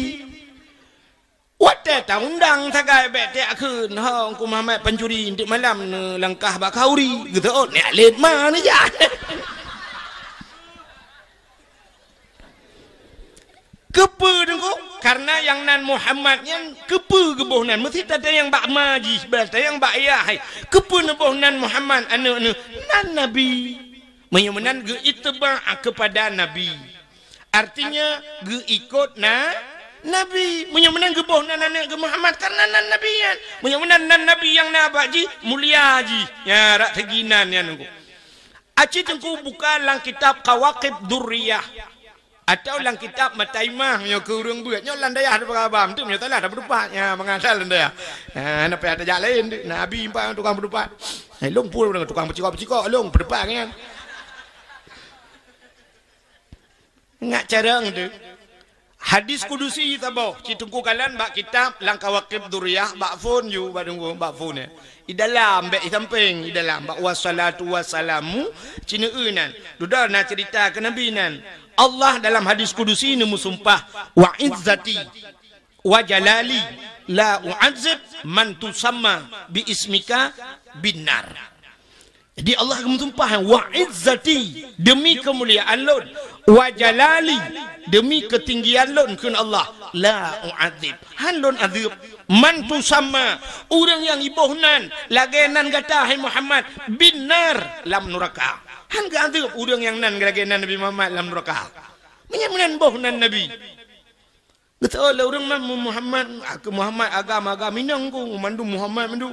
Wadah tak undang sagai be te akun nak ku mamai pencuri di malam langkah bakauri gitu oh ni alit ma ni ja [LAUGHS] kepe dengko karena yang nan Muhammad yang kepe geboh nan mesti ada yang bak maji sebelah tadi yang bak ayah kepe neboh nan Muhammad anu anu nan Nabi menyemenan ge itba kepada Nabi artinya ge ikut na Nabi menyemenan geboh nan anak ge Muhammad karena nan Nabi yang menyemenan nan Nabi yang na bakji mulia ji ya rak teginan ya nengko Aci tengku buka lang kitab kawakib durriyah. durriyah. Atau lang kitab mataimah punya kurung buat. Nyo lang dayah daripada tu, Itu punya talah dah berdebat. Ya, mengasal lang dayah. Ha, nak payah tajak lain. Nabi impak tukang berdebat. Eh, long pun dengan tukang pecikok-pecikok. Long berdebat kan. Ngak carang tu. Hadis kudusi tabo. Citungku kalan bak kitab langkah wakil duriah. Bak fon you. Bak tunggu. Bak fon ya. I dalam bek samping i dalam bak wassalatu wassalamu cina e Dudar nak cerita ke nabi nan. Allah dalam hadis kudus ini musumpah wa izzati wa jalali la u'azib man tusamma bi ismika binar jadi Allah musumpah wa izzati demi kemuliaan lun wa jalali demi ketinggian lun kun Allah la u'azib han lun azib man tusamma orang yang ibuh lagenan kata hai Muhammad binar lam nurakah Han ka antu udang yang nan gerage nan Nabi Muhammad dalam rokal. Menyen menen boh nan Nabi. Kata Allah orang mah Muhammad, aku Muhammad agama agama minang ku mandu Muhammad mandu.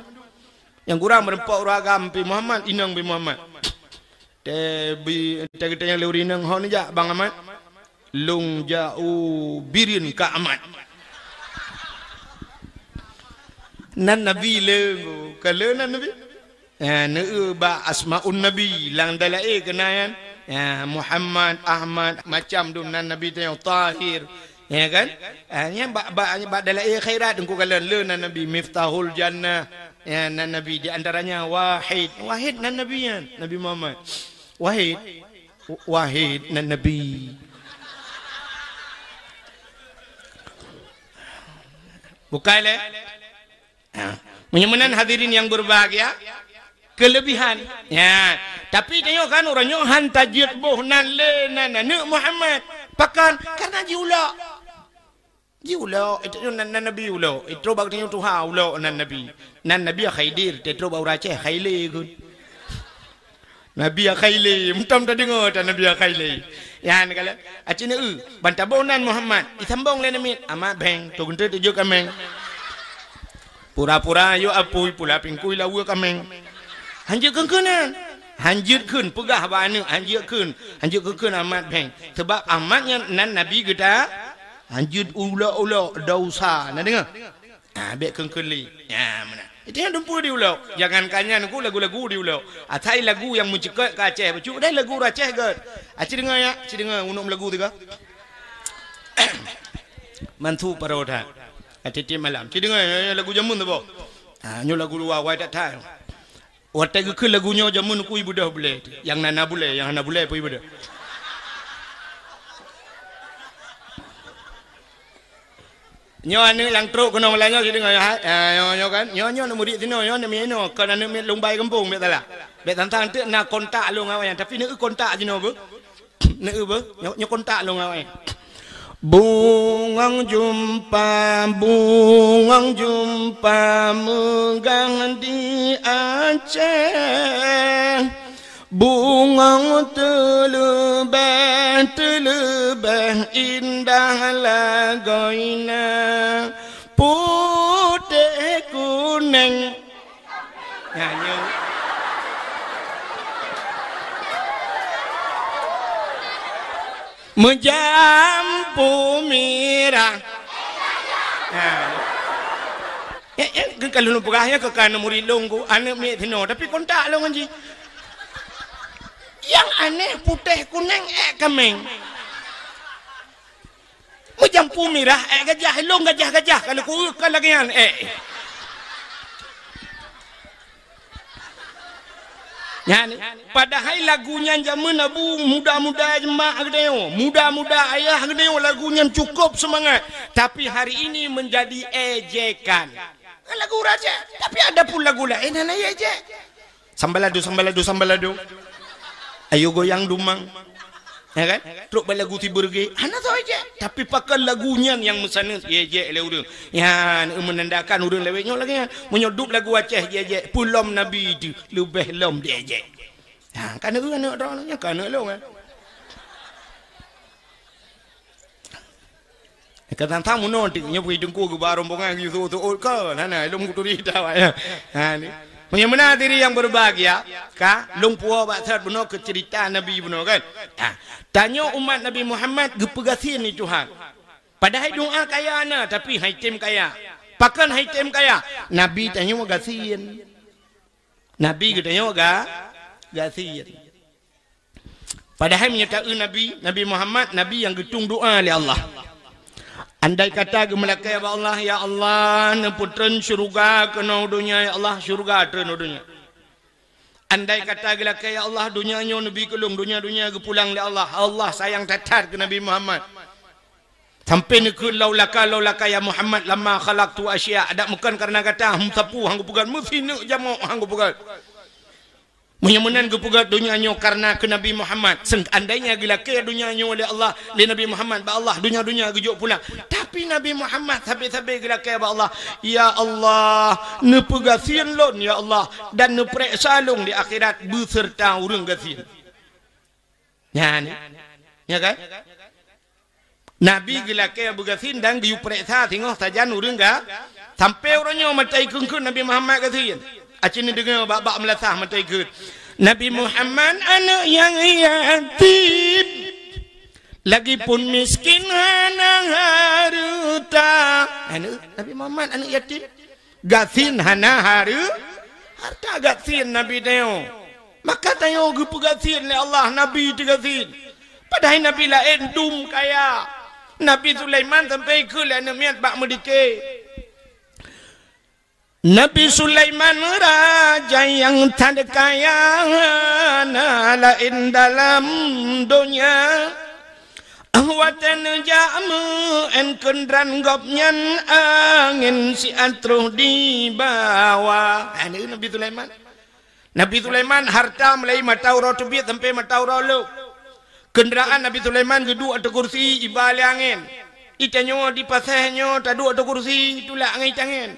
Yang kurang berempat orang agama pi Muhammad inang pi Muhammad. Tapi tak kita yang lewuri inang hon ja bang amat. Lung jau birin ka amat. Nan Nabi lego, kalau nan Nabi. Eh, ba' asma'un nabi Lang dalai kena kan Ya, Muhammad, Ahmad, macam tu nan Nabi tanya Tahir. Ya kan? Ya, ya bak bak dalai dalam eh, khairat engkau kala le nan Nabi Miftahul Jannah. Ya nan Nabi di antaranya Wahid. Wahid nan Nabi ya. Nabi Muhammad. Wahid. Wahid nan Nabi. Bukan Ya. Ha. Menyemenan hadirin yang berbahagia kelebihan ya tapi tengok kan orangnya han tajid boh nan le nan nan Muhammad pakan karena ji ula ji ula itu nan nabi ula itu bagi tengok tuha ula nan nabi nan nabi ya khaidir itu bagi ura ceh khaile gun nabi ya khaile mutam tadi ngot nabi khaile ya, ya ni kala acine eh, u banta boh nan Muhammad itambong le nemit ama beng tu gunte tu jo kameng pura-pura yo apui pula pingkui lawa kameng, kameng. Hanjut ke hanjut eh? hanjir kun pegah hanjut hanjir kun hanjir ke kun amat peng sebab amatnya nan nabi kita hanjir ula-ula dosa nak dengar ha, bek kengkeli ya mana itu yang tempur di ulo. Jangan kanyan aku lagu-lagu di ulo. Atai ah, lagu yang mencekat ke Aceh. Bacu, dah lagu Aceh ke? Aci ah, dengar ya? Aci dengar unuk lagu tiga. [COUGHS] Mantu parota. Aci tiap malam. Aci dengar ya, ya, lagu jamun tu bo. Ah, nyu lagu luar, wajah tak tahu. Watak ke lagunya jamun ku ibu dah boleh. Yang nana boleh, yang nana boleh pun ibu dah. Nyo ane lang truk kena melanya sini ngah. Eh nyo nyo kan. Nyo nyo nak murid sini nyo nak mino kena nak mino lumbai kampung bet lah. Bet tantang tu nak kontak lu ngah. Tapi nak kontak jino bu. [CLEARS THROAT] Nak bu. Nyo kontak lu ngah. Bungang jumpa, bungang jumpa Megang di Aceh Bungang terlebih, terlebih Indah lah goinah menjampu mirah ha. ya ya kalau lu pegahnya ke kan murid lu anak mi tino tapi kontak lu lah, ngaji yang aneh putih kuning eh kemeng Mujampu mirah ek eh, gajah lu gajah gajah kalau ku kalau lagi eh Ya Padahal lagunya zaman Nabi muda-muda jemaah gedeo, muda-muda ayah gedeo lagunya cukup semangat. Tapi hari ini menjadi ejekan. Eh, lagu raja, tapi ada pula lagu lain yang ejek. Sambaladu, sambaladu, sambaladu. Ayo goyang dumang. Ya kan? Truk balik lagu tiba lagi. Hana tahu aja. Tapi pakai lagunya yang mesana. Ya, ya, ya, ya. Yang menandakan orang lewatnya lagi. Menyodup lagu Aceh. Ya, ya. Pulam Nabi itu. Lebih lom dia, ya. Ha, kan aku kan nak orang ya, Kan nak lom, ya. kan? Kata tamu nanti, nyobu hidungku ke barombongan gitu tu, oh kan, nana, elum kuturi tawa ya, nana. Ha, Punya mana diri yang berbahagia? Ka lumpua bakter bunuh ke cerita Nabi bunuh kan? Ha. Tanya umat Nabi Muhammad gepegasi ni Tuhan. Padahal doa kaya ana tapi haitim kaya. Pakan haitim kaya. Nabi tanya gasin. Nabi ke tanya ga gasin. Padahal menyatakan Nabi, Nabi Muhammad, Nabi yang getung doa oleh Allah. Andai kata gemelaka ya Allah ya Allah ne putren syurga ke no dunia ya Allah syurga ke dunia. Andai kata gelaka ya Allah dunia nyo nabi kelung dunia dunia ke pulang ya Allah Allah sayang tatar ke Nabi Muhammad. Sampai ni ke laulaka laulaka ya Muhammad lama khalaq tu asya. Ada bukan karena kata hum tapu hang pugan mufinu jamu hang pugan. Menyemenan kepada dunia nyo karena ke Nabi Muhammad. Seandainya gila ke dunia nyo oleh Allah, oleh Nabi Muhammad, ba Allah dunia-dunia gejuk pula. Tapi Nabi Muhammad sabi-sabi gila ke ba Allah. Ya Allah, nepegasian loh, ya Allah dan nepreksa lon di akhirat beserta urung gasian. Ya ni. Ya kan? Nabi gila ke begasin dan gejuk preksa tengok saja urang ga. Sampai urang nyo matai kengkeng Nabi Muhammad gasian. Acik ni dengar bapak melesah mata ikut. Nabi Muhammad anak yang yatim. Lagipun miskin anak haruta. tak. Anu, Nabi Muhammad anak yatim. Gatsin hana haru. Harta gatsin Nabi tayo. Maka tayo gupu gatsin le Allah Nabi tu gatsin. Padahal Nabi lain dum kaya. Nabi Sulaiman sampai ke lana miat bak merdeka. Nabi Sulaiman raja yang terkaya nala in dalam dunia awatan jamu en kendran gopnyan angin si atruh di bawah Ini ha, Nabi Sulaiman Nabi Sulaiman harta melayu matau roh tubit sampai matau roh Kendraan Nabi Sulaiman geduk atau kursi ibali angin Itanyo di pasahnya tadu atau kursi itulah angin cangin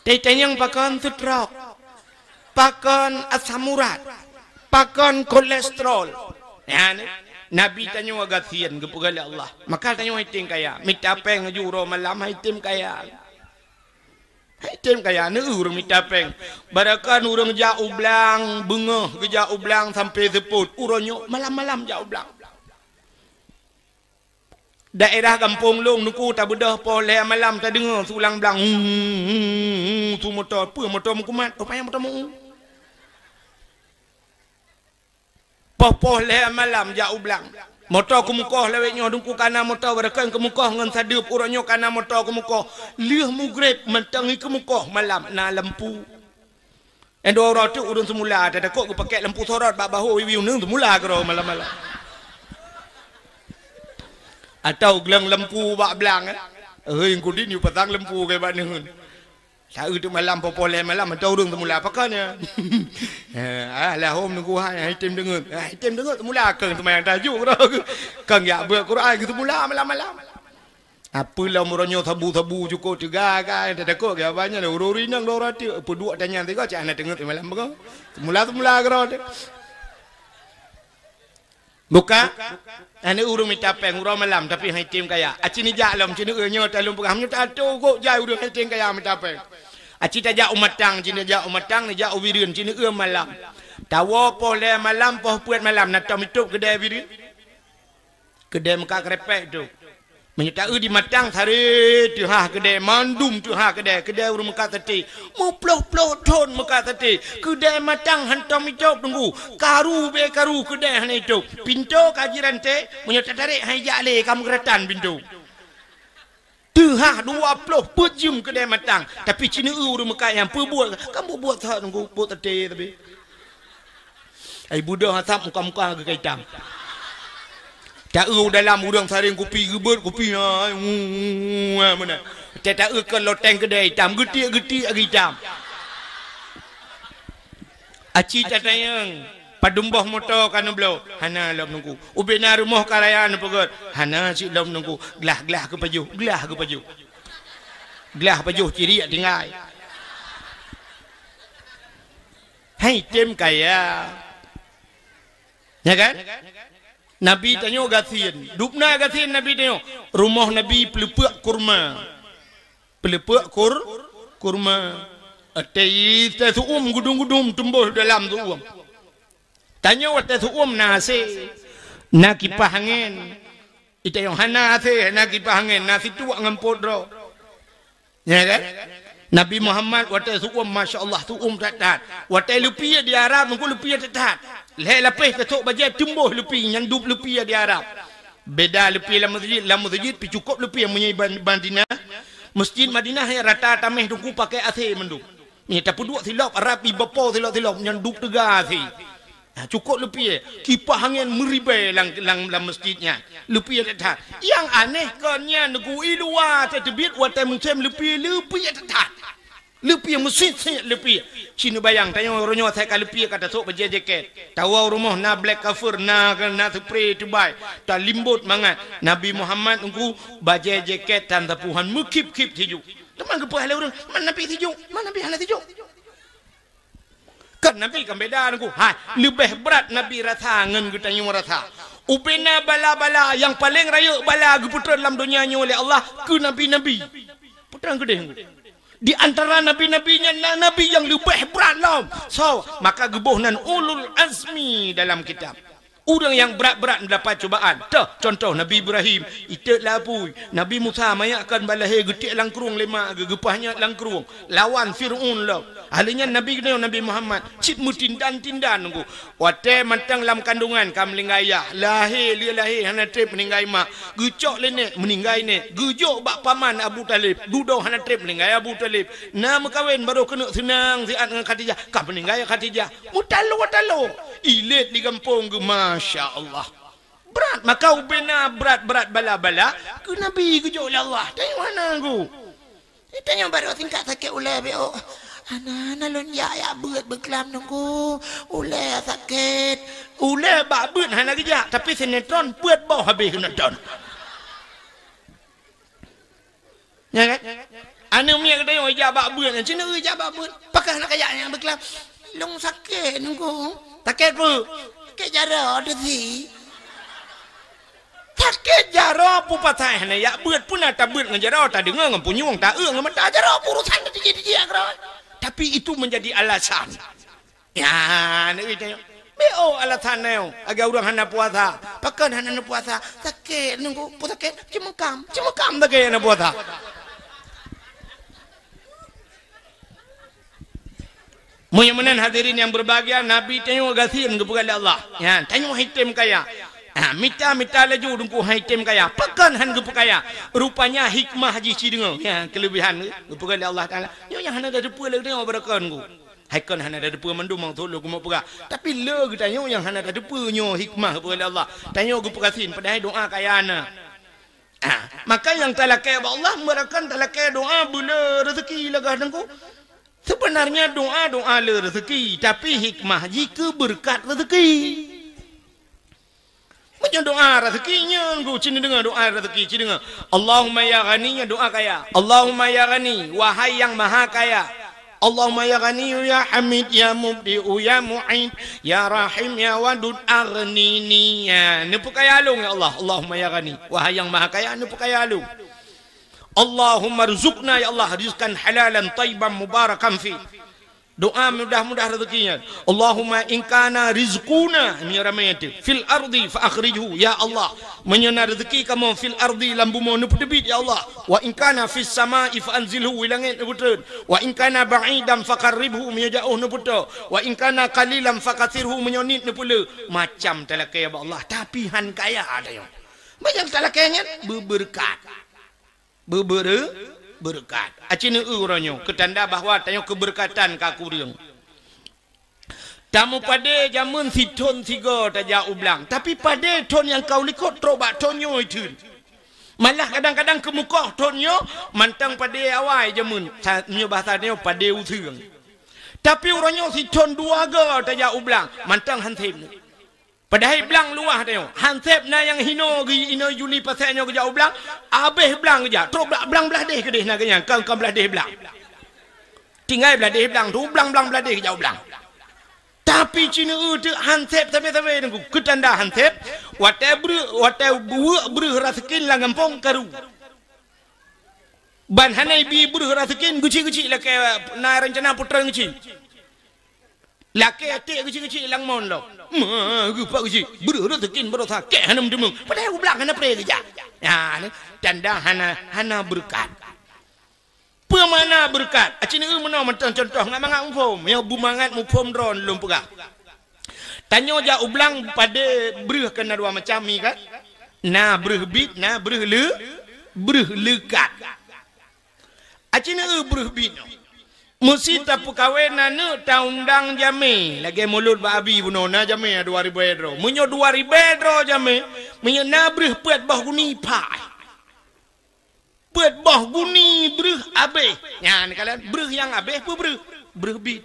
Dayten yang pakan sutrok, pakan asamurat, pakan kolesterol. Ya, Nabi tanya wagasian kepada Allah. Maka tanya hitam kaya. Mita peng juro malam hitam kaya. hitam kaya ni urung mita peng. Barakan urung jauh belang bunga jauh belang sampai seput. Urungnya malam-malam jauh belang. Daerah kampung long nuku tak bedah apa le malam tak dengar sulang belang. Hmm, hmm, hmm, tu motor apa motor mu Apa yang motor mu? Popoh le malam jauh belang. Motor ku mukoh lewetnya lah dungku kana motor berkan ke mukoh ngan sadup urunya kana motor ku mukoh. Lih mugrib mentangi ke mukoh malam na lempu. Endo orang tu urun semula ada dekok ku pakai lempu sorot bak bahu wiwi unung semula kero malam-malam. Atau gelang lempu bak belang eh. Hei kudi ni petang lempu ke bak ni hun. Tak itu malam popoleh malam macam urung semula apa kan ya. [LAUGHS] lah home nunggu hai eh, hai tim dengar. Hai eh, tim dengar semula keng tu main tajuk kira. Kang ya buat Quran gitu mula malam-malam. Apa lah muranyo tabu tabu cukup juga kan tak takut ke apanya urung lah, rinang lorati apa dua tanya tiga cak nak dengar malam apa. Semula semula kira buka ane ah, urung mi tapeng uro malam tapi hai tim kaya aci ah, ni jak lom cini urung nyota lom pengam nyota tu go jai urung hai tim kaya mi tapeng aci ah, ta jak tang, cini jak tang, ni jak uwirun cini urung malam tawo po le malam poh puat malam nak tau kedai wirun kedai muka krepek tu menyetau di matang sari tu ha kedai mandum tu ha kedai kedai urum kat tadi mau plok plok ton muka tadi kedai matang hantam itu tunggu karu be karu kedai han itu pintu kajiran te menyetau dari hai jale kam geratan pintu tu ha dua plok pujum kedai matang tapi cina u rumah kat yang pebuat kam buat tak tunggu buat tadi tapi ai budak hasap muka-muka ke kaitam tak eru dalam urang saring kopi gebet kopi ai mana. Tak tak eru kalau tang kedai tam getik getik agi tam. Aci tatayang padumbah motor kan belo. Hana lob nunggu. Ubena rumah karayan pegot. Hana si lob nunggu. Glah glah ke baju. Glah ke baju. Glah baju ciri ya tinggal. Hai tem kaya. Ya kan? Ya kan? Nabi tanya gathin. Dupna gathin Nabi tanya. Rumah Nabi pelupak kurma. Pelupak kur, kurma. Atai tesuum gudung-gudung tumbuh dalam tuum. Tanya wa tesuum nasi. kipah angin, Ita yang hana ase naki pahangin. Nasi tuak ngempodro. Ya kan? Nabi Muhammad wa tesuum masya Allah tuum tetat. Wa tesuum lupia di Arab. Mungkul lupia tetat. Leh lepih tetuk baju tumbuh lupi yang dup lupi di Arab. Beda lupi la masjid, la masjid pi cukup lupi yang menyai bandina. Masjid Madinah yang rata tamih duku pakai ase mandu. Ni tapi dua silap Arab pi bapa silap silap yang dup tega ase. Ha, cukup lupi ya. Kipah hangen meribai lang lang la masjidnya. Lupi yang tetap. Yang aneh kanya negu iluah tetubit watai musim lupi lupi yang Lepih mesin sinyak lepih. cina bayang tanya orang nyawa saya kali pia kata sok jeket. Tahu orang rumah na black cover na na spray tu bai ta limbot mangat nabi muhammad ungu baje jeket tan tapuhan mukip kip tiju teman ke pahala orang mana nabi tiju mana nabi hala tiju kan nabi kan beda ungu hai lebih berat nabi rasa ngan kita nyawa rasa Upena bala-bala yang paling raya bala gue dalam dunia ni oleh Allah ke nabi-nabi. Putra gede. Nabi di antara nabi-nabinya nah nabi yang lebih beralam so maka gebuhnan ulul azmi dalam kitab orang yang berat-berat mendapat cubaan Tuh, contoh Nabi Ibrahim itu labui Nabi Musa mayakan balahe getik langkrung lemak gegepahnya langkrung lawan Fir'un lah halinya nabi kita nabi Muhammad cip mutin dan tindan ku wate matang lam kandungan kam lingaya lahir dia lahir hana trip meninggal mak gucok lene meninggal ne gujok bak paman Abu Talib dudo hana trip meninggal Abu Talib nama kawin baru kena senang siat dengan Khadijah kam meninggai ya Khadijah mutalo mutalo. ilet di kampung ke masya-Allah berat maka ubena berat-berat bala-bala ke nabi gujok lah Allah tanya mana ku itu yang baru tingkat sakit ulai beo oh. อันนั้นนั่นล้นยายาเบื่อเบื่อกลามน้องกูอูเลสักเกตอูเลบาเบื่อหันนักยาถ้าพิเศษเนตรอนเปื่อบ่ฮับเบคนันจอนยังไงอันนี้เมียก็ได้ยายาบาเบื่อเนี่ยชื่อนื้อยาบาเบื่อปากกันนักยาอย่างเบื่อกลาม ลงสักเกตน้องกูตะเกตบุ่อเกจารอดสิตะเกตจารอปุปัตไยหันนักยาเบื่อปุ่นอาตาเบื่อเงินจารอตาดึงเงินกับปุ่นยุ่งตาเอื้องเงมันตาจารอปุรุษันตะเกตที่ยากร้อย tapi itu menjadi alasan ya nabi tanya Beo alasan neo agak orang hendak puasa, pakai hendak puasa, Sakit, nunggu puasa ke cuma kam, cuma kam tak ke hendak puasa. Mungkin hadirin yang berbahagia, Nabi tanya agak sih bukan Allah, ya tanya hitam kaya. Ah, mita mita leju dengku tem kaya. Pekan han gupu kaya. Rupanya hikmah haji si dengau. Ya, kelebihan. Gupukan dia Allah Ta'ala. Ya, yang hana dah depua lagi dengau berakan ku. Haikan hana dah depua mandu mang tolu gumak puka. Tapi lagu tanya yang hana dah depua nyo hikmah gupukan dia Allah. Tanya gupu kasin. pada doa kaya ana. Ah, maka yang telah kaya Allah. Merakan telah kaya doa bila rezeki lagah dengku. Sebenarnya doa-doa le rezeki. Tapi hikmah jika berkat Rezeki. Macam doa rezekinya engkau cini dengar doa rezeki cini dengar. Allahumma ya ghani ya doa kaya. Allahumma ya gani wahai yang maha kaya. Allahumma ya gani ya hamid ya mubdi ya mu'id ya rahim ya wadud aghnini ya. Nipu kaya alung ya Allah. Allahumma ya gani wahai yang maha kaya nipu kaya alung. Allahumma rizukna ya Allah rizkan halalan tayyiban mubarakan fi doa mudah-mudah rezekinya Allahumma inkana kana rizquna ni ramai itu fil ardi fa akhrijhu ya Allah menyenar rezeki kamu fil ardi lambu mo ya Allah wa inkana kana fis sama if anzilhu wilangin butun wa inkana kana ba'idan fa qarribhu miyajauh nuputo wa inkana kana qalilan fa kathirhu menyonit nupula macam talakai ya Allah tapi han kaya ada yang macam talakai ni berberkat berberkat berkat. Acina uronyo ketanda bahawa tanyo keberkatan ka kurung. Tamu pada zaman si ton si tiga taja ublang. Tapi pada ton yang kau likut terobat tonyo itu. Malah kadang-kadang kemukoh tonyo mantang pada awal zaman. Nyo bahasa tanyo pada utung. Tapi uronyo si ton dua ga taja ublang. Mantang hantim. Mantang hantim. Padahal belang luah tengok. hansep na yang hino gi ino universiti nyo kerja belang, abeh belang kerja. Tro belang belang belah deh deh nak kenyang. Kau kau belah deh belang. Tinggal belah deh belang tu belang belang belah deh kerja belang. Tapi cina itu e hansep, sampai sampai nunggu ketanda hansep, Watai bru watai bu bru rasakin langgam pong karu. Ban hanai bi bru rasakin guci guci lekai lah na rencana putra guci. Laki hati kecil-kecil lang mon lo. Mak gue pak cik, beru beru tekin beru tak ke hanam demung. Pada aku belak hanam pergi kerja. Ya, ha, tanda hana hana berkat. Pemana berkat? Aci ni mana macam contoh nak mangan umpom, yang bumangat umpom ron lumpuga. Tanya aja ublang pada beru kena dua macam ni kan? Na beru bit, na beru le, beru lekat. Aci ni beru bit. Mesti tak perkahwin ni tak undang jami. Lagi mulut Pak Abi pun nak jami dua ribu edro. Menyo dua ribu edro jami. Menyo nabrih buat bah guni pai. Buat bah guni bruh abe, Ya ni kalian bruh yang abe, pun bruh. Bruh bi,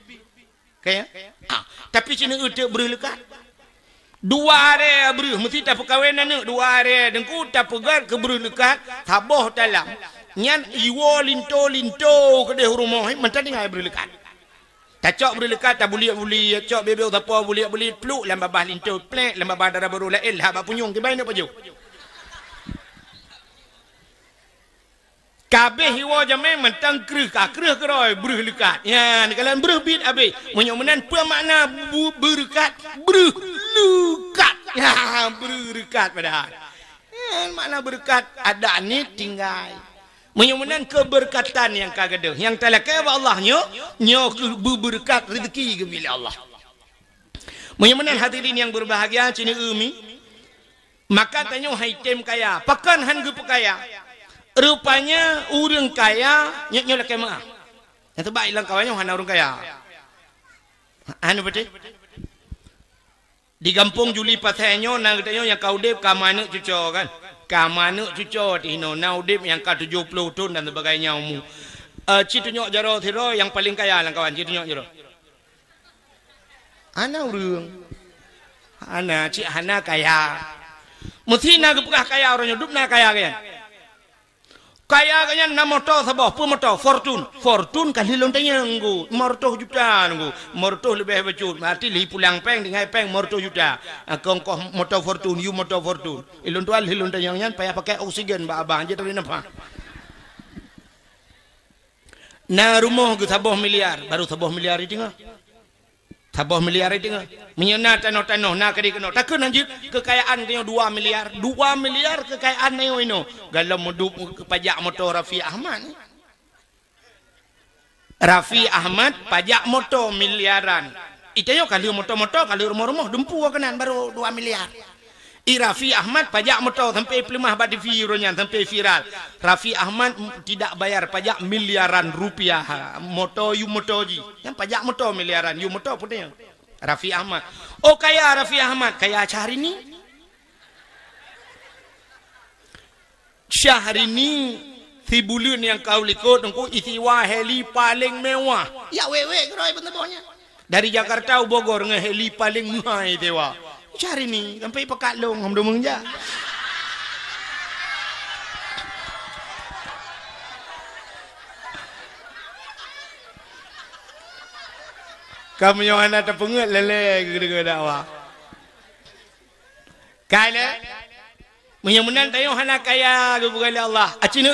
Kaya? Ha. Tapi cina utak bruh lekat. Dua hari bruh. Mesti tak perkahwin ni. Dua hari. Dengku tak pegar ke bruh lekat. Tabah dalam. Nyan iwo linto linto kedai rumah ini macam ni ngai beri lekat. Tak cok beri lekat, tak boleh beri, ya, cok bebe tak apa boleh beri, peluk lah babah linto, plek lamba babah darah baru la elah eh, bapak punyong, kita baik nak pajuk. Kabeh hiwa jamai mentang kerah, kak kerah keroy beri lekat. Ya, kalau beri bit abe, menyomenan apa makna beri lekat, beri lekat. Ya, beri lekat padahal. Ya, makna berkat ada ni tinggal menyemenan keberkatan yang kagada yang telah kaya Allah nyo nyo berkat rezeki ke bila Allah menyemenan ini yang berbahagia cini umi maka tanya hai tem kaya pakan han pekaya, rupanya urang kaya nyo nyo lakai maa yang terbaik lah kawannya hana urang kaya hana berarti di kampung juli pasainya nang tanya yang kau dek kamana cucu kan kamana cuca dihina naudib yang ka 70 tun dan sebagainya umu uh, cita nyok tiro yang paling kaya lah kawan cita nyok jaro ana urung ana cik ana kaya mesti nak kaya orang hidup nak kaya kan ke? kaya kanya na moto sabah pu moto fortune fortune kan hilun tanya ngu morto juta ngu morto lebih bejut mati lih pulang peng dengan peng morto juta ah, kong kong moto fortune, you moto fortune. hilun tuan hilun tanya ngan payah pakai oksigen ba abang je tadi napa na rumah kita sabah miliar baru sabah miliar itu ngah Tabah miliar itu dengar. Menyena tanah-tanah. Nak kari kena. Takkan nanti kekayaan kena dua miliar. Dua miliar kekayaan ni ino. Galau mudu ke pajak motor Rafi Ahmad ni. Rafi Ahmad pajak motor miliaran. Itu yang kalau motor-motor kalau rumah-rumah dempu lah kenan baru dua miliar. Irafi Ahmad pajak motor sampai pelimah badi viralnya sampai viral. Rafi Ahmad tidak bayar pajak miliaran rupiah ha, motor you motor ji. Yang pajak motor miliaran you motor pun yang. Rafi Ahmad. Oh kaya Rafi Ahmad kaya cari ni. Syahri ni si Sibulun yang kau likut Tunggu istiwa heli paling mewah Ya weh weh Kerai pun tebohnya Dari Jakarta Bogor Nge heli paling mewah itu wah cari ni sampai pekat long hang mendung ja. Kamu yang anak terpengut lele gede-gede dakwa. Kaila menyemunan tayo anak kaya gubugali Allah. Acinu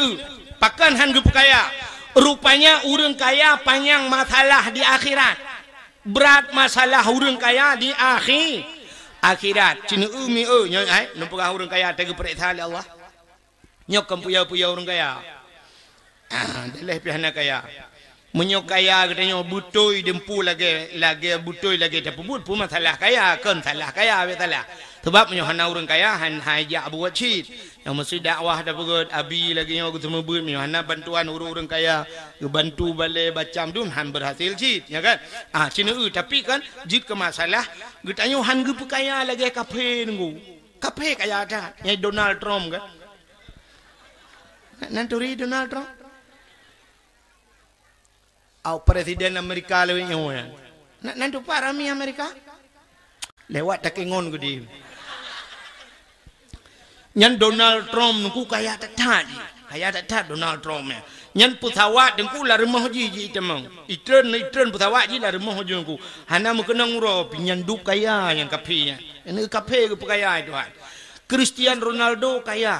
pakan han gubukaya. Rupanya urang kaya panjang masalah di akhirat. Berat masalah urang kaya di akhirat akhirat cina umi oh nyoy ai eh? numpuk urang kaya tege periksa le Allah nyok kempuya puya orang kaya dah ah, leh pihana kaya menyok kaya gede nyok butoi dempu lagi lagi butoi lagi tapi but pun masalah kaya kan salah kaya we salah sebab menyok hana orang kaya han hai ja yang mesti dakwah dah perut abi lagi yang aku semua ni hana bantuan orang-orang kaya bantu balik, macam tu han berhasil jid, ya kan ah sini uh, tapi kan jid ke masalah gitanyo han ge pekaya lagi kafe nunggu kafe kaya ada Yang Donald Trump kan nanturi Donald Trump au presiden Amerika lewe nyo ya nantu parami Amerika lewat takengon gudi Nyan Donald Trump nuku kaya tak tadi. Kaya tak tadi Donald Trump ni. Nyan pusawat dengku la rumah ji ji temang. Itren itren pusawat ji la rumah ji nuku. Hana mukena nguro pinyan du kaya yang kafe ya. Ini kafe itu pukaya itu Christian Ronaldo kaya.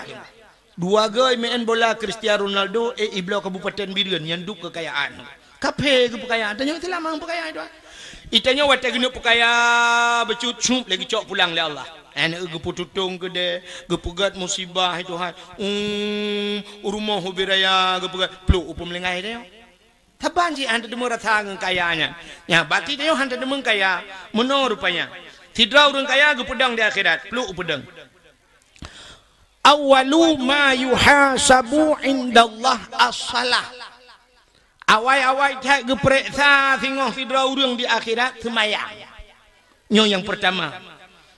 Dua gay main bola Christian Ronaldo eh iblok kabupaten Biren yang duk kekayaan. Kafe itu pukaya. Tanya telah mang pukaya itu Itanya wata gini pekaya bercucup lagi cok pulang le Allah. Ana ge pututung ke ge pugat musibah itu hat, Um, hmm, rumah hubiraya ge pugat peluk upum lengai de. Taban ji anda demu rata ngan kayanya. Ya, bati de anda demu kaya, mano rupanya. Tidra urang kaya ge pedang di akhirat, peluk pedang. Awalu ma yuhasabu indallah as-salah. Awai-awai cak gepreksa singoh sidra urung di akhirat semayang. Nyo yang pertama.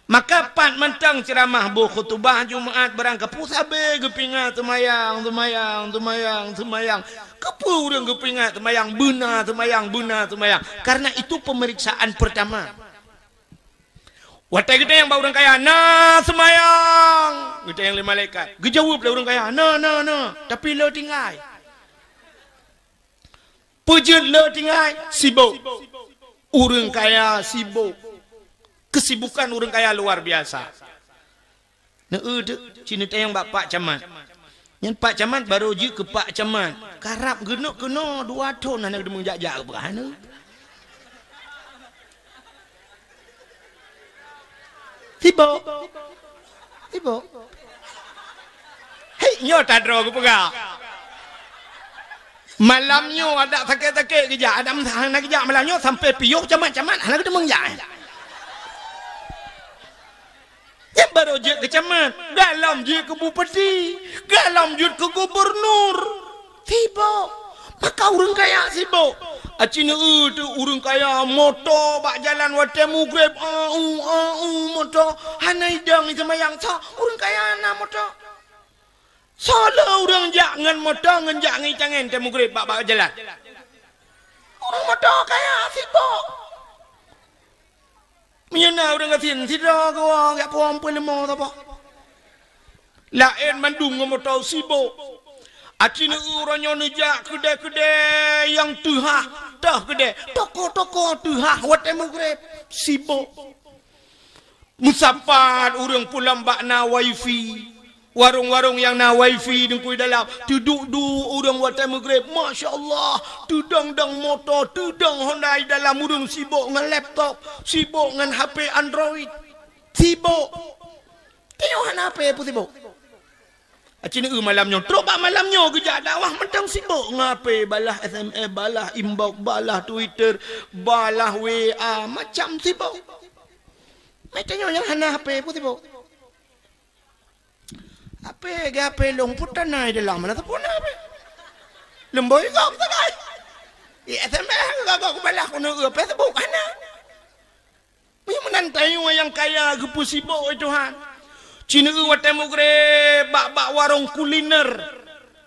Maka pat mentang ceramah bu khutbah Jumaat barang ke be gepingat semayang semayang semayang semayang. Kepu urung gepinga semayang buna semayang buna semayang. Karena itu pemeriksaan pertama. Wata kita yang bau orang kaya, na semayang. Kita yang lima lekat. Gejawab lah orang kaya, na na na. Tapi lo tinggal. Pujud lo tinggal sibuk. Urung kaya sibuk. Kesibukan urung kaya luar biasa. Nuh, cina tayang bak Pak Camat. Yang Pak Camat baru je ke Pak Camat. Karap genuk kena dua ton anak demu jajak ke berana. Tiba. Tiba. Hei, nyo tak pegang malamnya ada sakit-sakit kejap ada hang nak kejap malamnya sampai piuh camat-camat hang kata mengjai yang baru jik ke camat dalam jik ke bupati dalam jik ke gubernur sibuk maka orang kaya sibuk Acina eh, tu urung kaya motor bak jalan watemu grab au ah, uh, au ah, uh, motor hanai dang sama yang sa urung kaya na motor Salah orang jak ngan motor ngan jak ngicangin temu kan, grip bak bak jalan. Orang motor kaya sibuk. Menyana orang ngafin sidra ke wa gak puan pun lemo apa. La en mandung ngan motor sibuk. Atina urang nyon jak kede-kede yang tuha dah kede. Toko-toko tuha wat temu grip sibuk. Musampat urang pulang bak na wifi warung-warung yang na wifi di kuih dalam duduk-duduk orang watai maghrib Masya Allah tudang-dang motor tudang Honda di dalam urung sibuk dengan laptop sibuk dengan HP Android sibuk tiu HP pun sibuk Acina e eh, malamnya teruk pak malamnya kerja dakwah mentang sibuk ngape balah SMS balah inbox balah Twitter balah WA macam sibuk macamnya yang hana HP pun sibuk. Apa yang apa long putar naik dalam mana tu pun apa? Lembui kau tu kan? Ia sembelah kau kau kembali aku nak apa tu bukan? Mereka menantai yang kaya gepusi bawa tuhan. Cina uat temukre bak bak warung kuliner.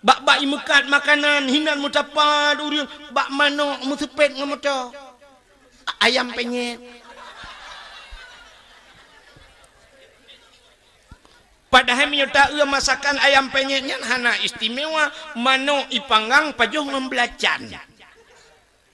Bak bak imekat makanan hinan mutapa duri bak mano musipet ngemoto ayam penyet Padahal minyuta ia masakan ayam penyeknya hana istimewa mano ipanggang pajuh ngembelacan.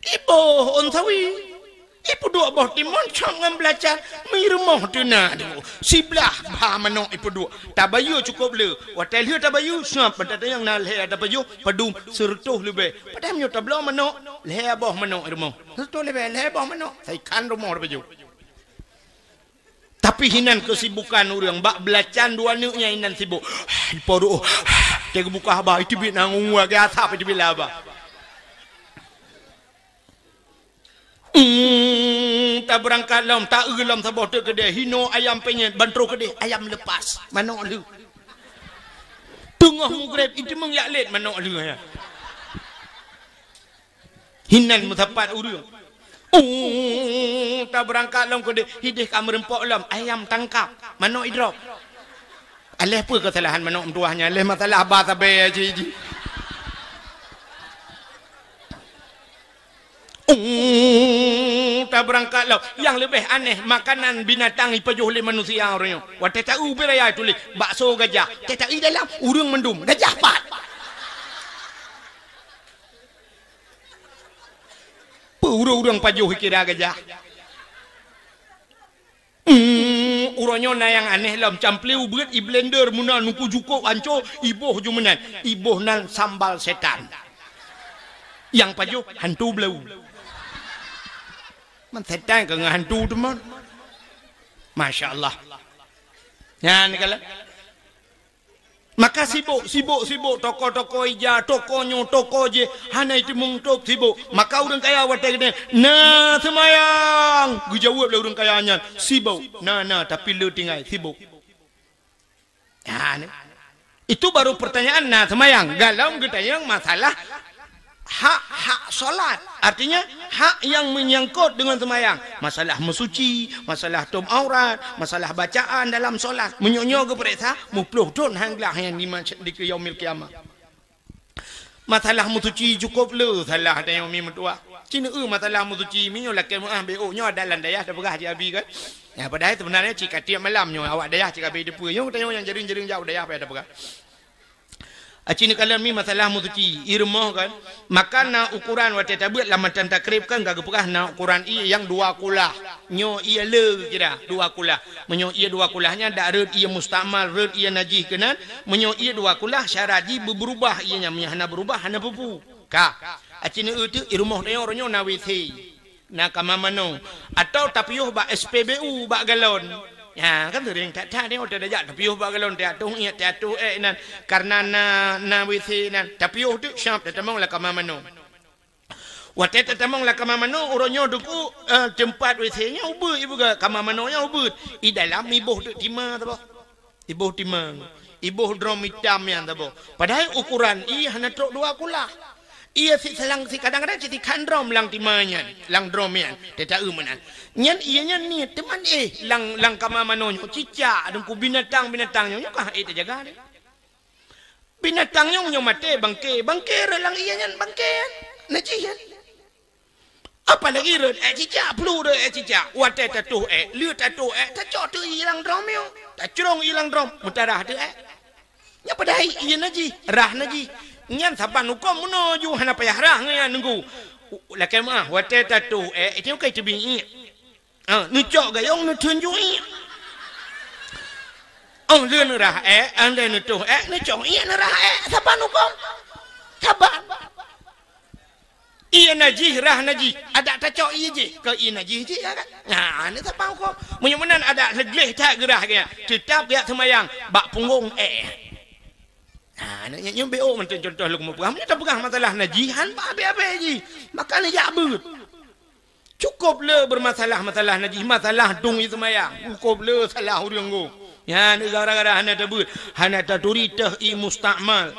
Ibu ontawi. Ibu dua boh timon cang ngembelacan. Mirmoh dina tu. Siblah bah mano ibu dua. Tabayu cukup le. Watel hiu tabayu. Siap pada yang nak leh ada pajuh. Padum sertuh lebih. Padahal minyuta belah mano. Leh boh mano irmoh. Sertuh lebih leh boh mano. Saya kan rumah pajuh. Tapi hinan kesibukan orang. Bak belacan dua ni yang hinan sibuk. Ipa doa. Tiga buka abah. Itu bit nak ngua atap. Itu bila abah. Mm, tak berangkat lom. Tak gelam sabar tu ke dia. Hino ayam penyet. Bantro ke Ayam lepas. Mana lu? Tunggu mugrib. Itu mengyak let. Mana lu? Ya. Hinan mutapat urung. Uh, tak berangkat lom kode hidih kam rempok lom ayam tangkap mano idrop alah apa kesalahan mano mtuahnya alah masalah abah tabe aji ji uh, tak berangkat lom yang lebih aneh makanan binatang ipajuh oleh manusia orangnya wat tak u beraya tulis bakso gajah tak tak dalam urung mendum gajah pat, pat. apa urang-urang pajuh kira gajah Hmm, urangnya na yang aneh lah macam play ubat i blender muna nuku juko anco iboh jumenan iboh nan sambal setan yang pajuh hantu blau man setan ke hantu man. masya Allah ya ni kalah. Maka sibuk, sibuk, sibuk. Toko-toko ija, toko nyu, toko je. Hanya itu mungtuk sibuk. Maka orang kaya awak tak Na Nah, semayang. Gua jawab lah orang kaya anjan. Sibuk. na nah. Tapi lu tinggal. Sibuk. Ya, Itu baru pertanyaan. Na semayang. Galau kita yang masalah hak-hak solat artinya hak yang menyangkut dengan semayang masalah mesuci, masalah tum aurat masalah bacaan dalam solat menyonyo ke periksa mupluh dun hanglah lah yang dimaksud di yaumil kiamat masalah mesuci cukup le salah dan yang mim tua cina u eh, masalah mesuci minyo lakai mu ah beo oh, nyo dalam daya ada berah di abi kan ya padahal sebenarnya cik tiap malam nyo awak daya cik abi depa nyo tanyo yang jering-jering jauh daya apa ada berah Acina kalau ni masalah mutuci irmah kan makan na ukuran wate tabut lama tanda krip kan gagu pukah na ukuran ia yang dua kula nyo ia le kira dua kula menyo ia dua kulahnya dak red ia mustamal red ia najih kena menyo ia dua kula syaraji berubah ianya menyo hana berubah hana pupu ka acina itu e irmah dayo ronyo na nak na kamamano atau tapiuh ba SPBU ba galon Ya, kan tu ring tak ada ada dia tapi oh bagalon dia tu ia dia tu eh nan karena na na withi nan tapi oh tu syap dia temong la kama manu. Wa te temong la kama manu uronyo duku eh, tempat withi nya ubu ibu ga kama manu nya ubu i dalam ibuh tu tima tu bo. Ibuh tima. Ibuh drum hitam yang tu bo. Padahal ukuran i hanya truk dua kula ia si selang si kadang-kadang jadi kandrom lang timanya lang drom yan teta umanan lah. nyan ianya ni teman eh lang lang kama manonyo cica adung ku binatang binatang nyonyo ya kah eh te jaga de binatang nyonyo mate bangke bangke re lang ianya bangke ya. naji yan apa lagi re eh cica blu re eh cica wate eh, tatu eh lu tatu eh ta tu ilang drom yo ta curong ilang drom mutarah tu eh nya padai ianya ji rah naji Ingat saban uko muno ju hana payahrah ngaya nunggu. Lakai mah wate tatu eh itu eh, kai tu bingi. Ah ni cok gayong ni tunju i. Ong lu nura eh ande ni tu eh ni cok i nura eh saban uko. Saban. Ia naji rah naji ada tak cok iya je ke iya naji je ya kan nah ni saban uko. Munyo menan ada legleh tak gerah gaya. Tetap gaya semayang bak punggung eh. Ha, nak nyumbi oh mentu contoh lu kemu perang. Mentu perang masalah na apa-apa abe abe ji. ya but. Cukup le bermasalah masalah na masalah dung itu maya. Cukup le salah urang go. Ya ni gara-gara hana tebu. Hana ta turi teh i mustamal.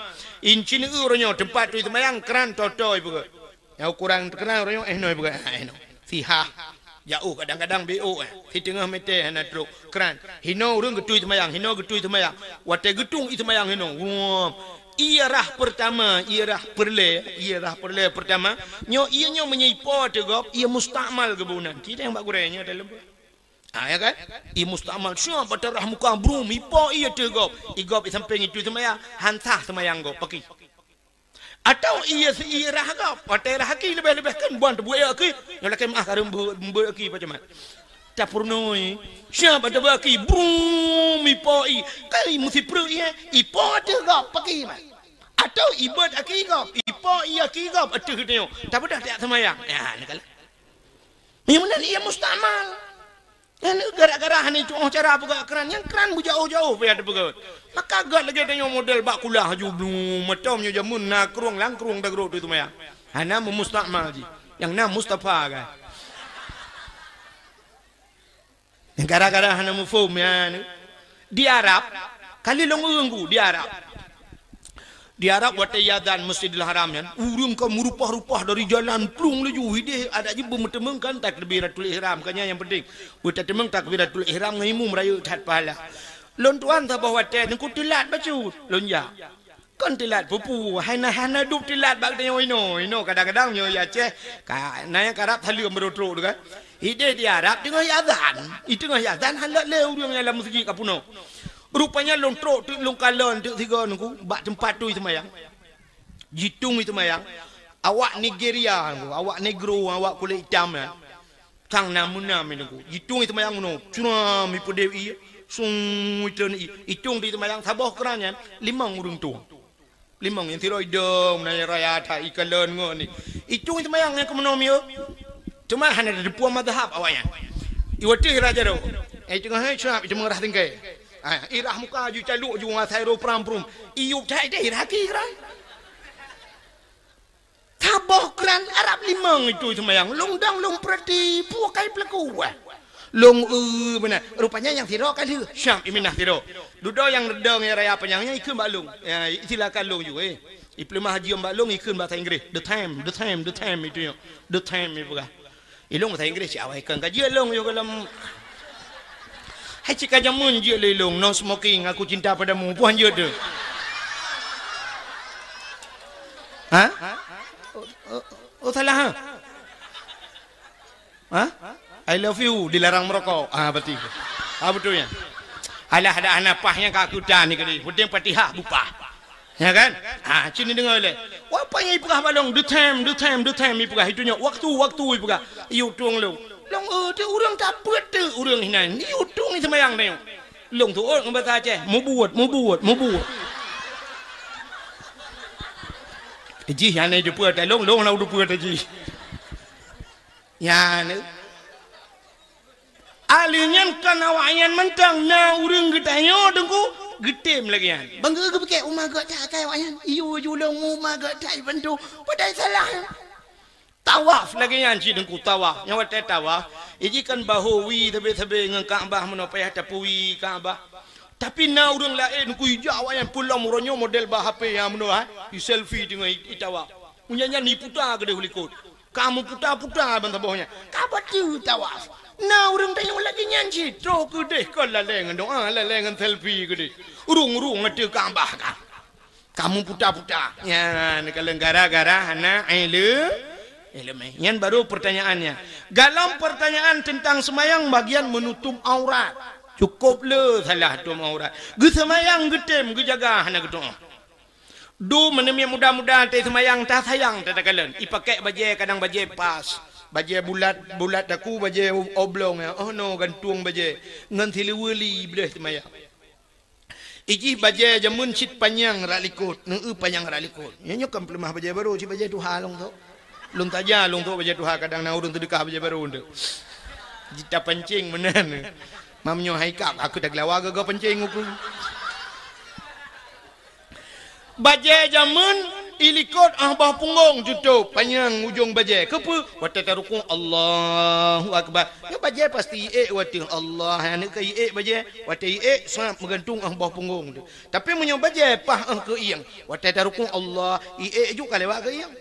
Incin urnyo tempat tu itu maya kran totoy bu. Ya kurang kenal urnyo eh noy bu. Eh, ha, eh no. Sihah jauh kadang-kadang bo eh di tengah mete hana eh, truk kran hino urung getui temayang hino getui temayang wate getung itu mayang hino wow ierah pertama ia ierah perle ierah perle pertama nyo ia nyo menyipo tegop ia mustakmal kebunan kita yang bagurenya dalam Ah ya kan? I mustamal syo batarah muka brum ipo iya tegop. Igop i samping itu semaya hantah semaya go pergi atau ia ia raga patel haki le bele bekan buan bu ya ki buaya ke mah karum bu bu ki pa jama ta siapa ta ba ki bumi po i kai musi pru ye i po te ga atau ibat aki ga i po ia ki ga atu ke ta bu sama ya ya ngala ni ia ni mustamal yang eh, gara-gara ni cuma cara apa keran yang keran bu jauh-jauh pe ada pegawai. Maka gak lagi tanya model bak kulah haju belum macam nyu jamun nak lah. kruang lang kruang dah gerok itu maya. Hana mu mustakmal ji. Yang nama Mustafa ga. Gara-gara hana mu fom Di Arab kali longu longu di Arab di Arab wa tayyadan Masjidil Haram kan urung ke merupah-rupah dari jalan plung leju hide ada je bertemung kan takbiratul ihram kan ya, yang penting bertemung takbiratul ihram ngai mu merayu tat pahala lon tuan ta bahwa teh ni ku tilat baju lon ya kan tilat pupu hana hana dup tilat bak tanyo ino ino kadang-kadang nyo ya ceh ka nay karap thalu merutru tu kan hide di Arab dengan azan itu dengan azan hala le urung yang dalam masjid kapuno Rupanya lontrok tu long kalon tu tiga aku bak tempat tu mayang, Jitung itu mayang. Awak Nigeria aku, awak negro, awak kulit hitam ya. Tang namuna menunggu. Jitung itu mayang no. Cuma mi dewi, i. Sung itu ni. Itung di semayang sabah kerana ya. lima urung tu. Lima yang tiroi dom na raya ta ikalon ngoni. Itung itu mayang yang kemenomi yo. Cuma hanya ada dua madhab awaknya. Iwati raja do. Eh tengah hai eh, cuma itu mengarah tingkai. Ah, irah muka ju caluk ju ngah sairo pram prum iu cai deh irah ki kran taboh kran arab limang itu semayang lung dang lung prati puakai pelaku eh u e, mana rupanya yang siro kan tu syam iminah siro dudo yang redong yang raya penyangnya ikut balung. lung ya silakan lung ju eh Iplima haji ikut bahasa Inggeris The time, the time, the time itu yang The time itu ya, kan Ilong eh, bahasa Inggeris, awak ikan kaji Ilung juga dalam Hai cik kajang mun je lelong No smoking aku cinta padamu Puan je tu Ha? Oh, oh, oh salah ha? Ha? I love you dilarang merokok. Ah berarti. Ah betul ya. Alah ada anak pahnya ke aku dah ni kali. Puding patihah bupa. Ya kan? Ha ah, sini dengar le. Apa yang ibrah balong? The time, the time, the time ibrah itunya. Waktu, waktu ibrah. Yu tuang lu. Long uh, tu urang tak buat tu urang hina. Ni utung ni semayang ni. Long tu orang ngomong je, Mau buat, mau buat, mau buat. Tadi eh, yang ni jumpa tak long long nak jumpa tadi. Ya ni. Alinya kan awak mentang na urang kita yo dengku getim lagi kan. Bangga ke bukak umah gak tak kai awak yang. Iyo julung umah gak tak bentuk. Padai salah tawaf lagi nyanci dengku tawaf yang wate tawaf iji kan bahu wi tapi tapi dengan kaabah menopai hati pui kaabah tapi na urang lae nuku hijau yang pula muronyo model bah yang menoh ha selfie dengan itawa munya nya ni puta gede hulikut kamu puta puta abang bohnya Kamu ti itawa na urang tanyo lagi nyanci tro deh kol lale ngan doa lale ngan selfie gede urung urung ngate kaabah kamu puta puta ya nak lenggara-gara hana ailu elemen. Yang baru pertanyaannya. Dalam pertanyaan tentang semayang bagian menutup aurat. Cukup le salah tu aurat. Ge semayang ge tem ge jaga hana ge Du menemi muda-muda te semayang ta sayang ta takalen. Ipakai baju kadang baju pas. baju bulat bulat aku, baju oblong ya. Oh no gantung baju, Ngan tiliweli bleh semayang. Iji baju jamun cit panjang ralikot, nu panjang ralikot. Nyanyo kan pelemah baju baru, si baje tu halong tu. Lung tajal lung tu baje tu kadang nak urun tu dekah baje baru unduk. Jita pencing menan. Mamnyo haikap aku dah gelawa gaga pencing aku. Baje jaman ilikot abah punggung jutu panjang ujung baje. Kepu wata tarukun Allahu akbar. Ya baje pasti e wati Allah anak ke e baje. Wata e sangat menggantung abah punggung tu. Tapi menyo baje pah eh ke iang. Wata tarukun Allah e juga lewat ke iang.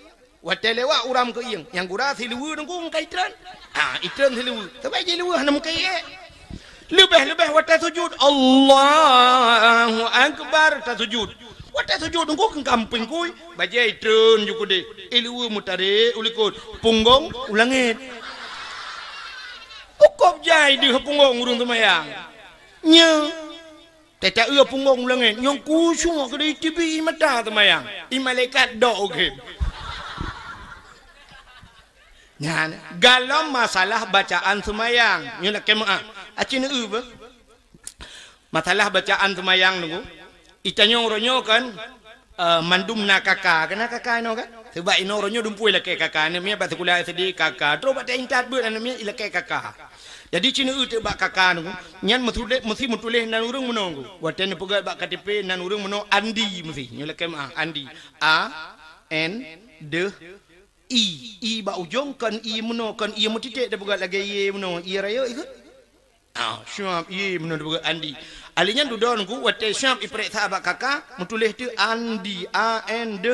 Wate lewa uram ke iyang. Yang gura si luwe nunggu muka itran. Ha, itran si luwe. Sebab je luwe hana muka iya. Lebih, lebih, wate sujud. Allahu Akbar, ta sujud. Wate sujud nunggu ke kampung kui. Baca itran juga deh. Iluwe mutare ulikut. punggung ulangit. Ukup jai di punggong urung temayang. Nya. Tetap ia punggong ulangit. nyong kusung aku di tipi imata temayang. Imalekat dok ke. Okay. Nah, galom masalah bacaan semayang. Ini nak kemah. Ah. Acin uba. Masalah bacaan semayang nunggu. Ita nyong ronyo kan. Uh, mandum nak kakak. Kenapa kakak ino kan? Sebab ino ronyo dumpui lah kakak. kakak. Ini bahasa kuliah sedih kakak. Terus bahasa intat buat anak mie kakak. Jadi cina itu bak kakak nunggu. Nian mesti mesti mutulih nan urung menunggu. Waktu ni pegal bak KTP nan urung menunggu Andi mesti. Nyalakan ah Andi. A N D i i ba ujong kan i muno kan i mutitik dah bugat lagi i muno i raya ikut ah syam i muno dah bugat andi alinya dudon ku wate syam i pre kakak, kaka mutulih tu andi a n d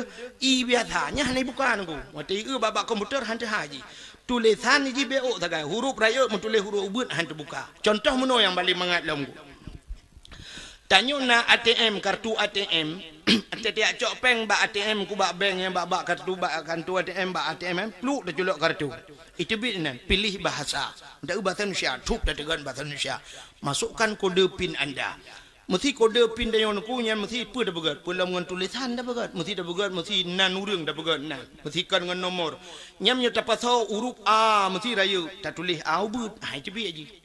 i biasanya hanai bukan ku wate i babak komputer hante haji tulisan ji be o huruf raya mutulih huruf ubun hante buka contoh muno yang balik mangat lam ku Tanya nak ATM, kartu ATM. [CLEARS THROAT] Tidak cok peng bak ATM ku bak bank yang bak bak kartu bak kartu ATM bak ATM kan eh. peluk dah jolok kartu. Itu bit pilih bahasa. Dak bahasa Indonesia, tuk dah dengan bahasa Indonesia. Masukkan kode pin anda. Mesti kode pin dah yang ku yang mesti pu dah begat. Pula dengan tulisan dah begat. Mesti dah begat. Mesti nan urung dah begat. Nah, mesti kan dengan nomor. Yang yang tak pasal uruk A mesti raya. Tak tulis A ubut. Ha, itu bit aja.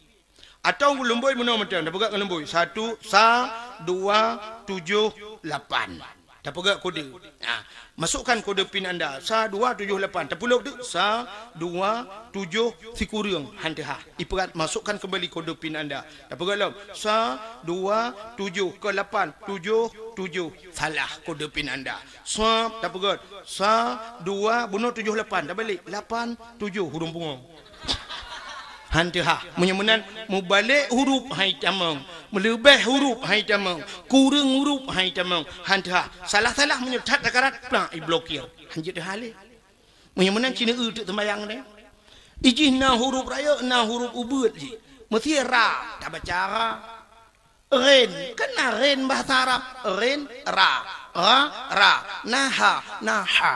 Atau lembui mana mata? Dah pegang lembui. Satu, sa, dua, tujuh, lapan. Dah pegang kode. Ha. Masukkan kode pin anda. Sa, dua, tujuh, lapan. Tak perlu Sa, dua, tujuh, sikurung. Hantar. Ha. Iperat, masukkan kembali kode pin anda. Dah pegang lem. Sa, dua, tujuh, ke lapan. Tujuh, tujuh. Salah kode pin anda. Sa, dah pegang. Sa, dua, bunuh tujuh, lapan. Dah balik. Lapan, tujuh. Hurung punggung hantu ha menyemunan mubalik huruf hai tamang melebih huruf hai tamang kurang huruf hai tamang hantu ha salah salah menyetat takarat pelak iblokir hanjut hale menyemunan cina u tuk temayang ni ijih na huruf raya na huruf ubud ji mesti ra tak baca ra ren kena kan ren bahasa arab ren ra ra ra na ha, na ha.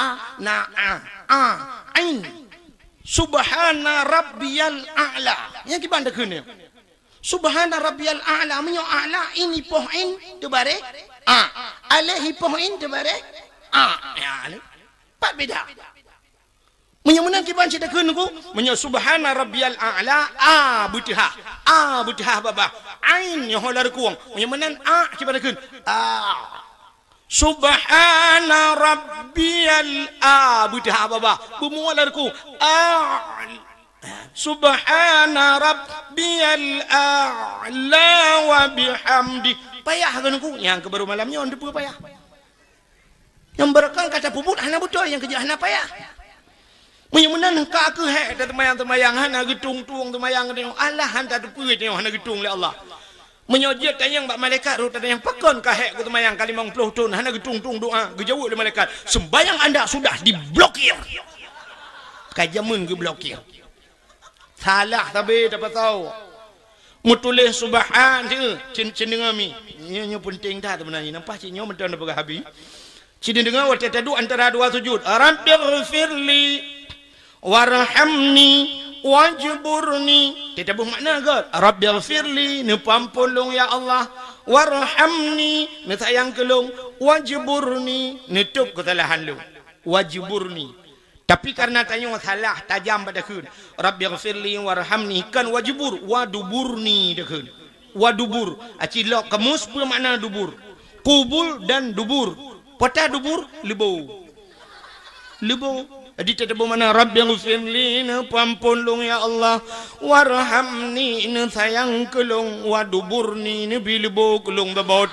a na a a ain Subhana Rabbiyal A'la. Yang ki bandak kene. Subhana Rabbiyal A'la. Menyo A'la ini pohin debare A. Alehi pohin debare A. Ya ale. Pat beda. Menyo mana ki ban cita kene ku, Subhana Rabbiyal A'la A butiha. A butiha baba. Ain yo holar kuang. Menyo A ki bandak A. Subhana rabbiyal a budah baba bumualarku a Subhana rabbiyal a'la wa bihamdi payah kanku yang ke baru malamnya on depa payah yang berkang kata bubut hana betul yang kejak hana payah Mungkin mana nak aku hek dan temayang temayang hana getung tuang temayang tengok Allah hantar tu pun tengok hana getung le Allah. Menyojot tayang bak malaikat rutan yang pekon ke hak kutu mayang kali mong puluh tun hana getung tung doa gejawut di malaikat sembayang anda sudah diblokir. Kajamun ge blokir. Salah tapi dapat tahu. Mutulih subhan tu cin cin dengar mi. Nyo penting dah sebenarnya nampak cin nyo mentan dapat habi. Cin dengar wa tadu antara dua sujud. Rabbighfirli warhamni wajiburni kita buh makna ke rabbil firli ni pampulung ya Allah warhamni ni sayang kelung wajiburni ni tup kesalahan lu wajiburni tapi karena tanya salah tajam pada ku rabbil firli warhamni kan wajibur waduburni dah ku wadubur acilok kemus pun makna dubur kubul dan dubur patah dubur lebu lebu di tetap mana Rabb yang firli pampun lung ya Allah warham ni sayang kelung wadubur ni ne bilbo kelung babau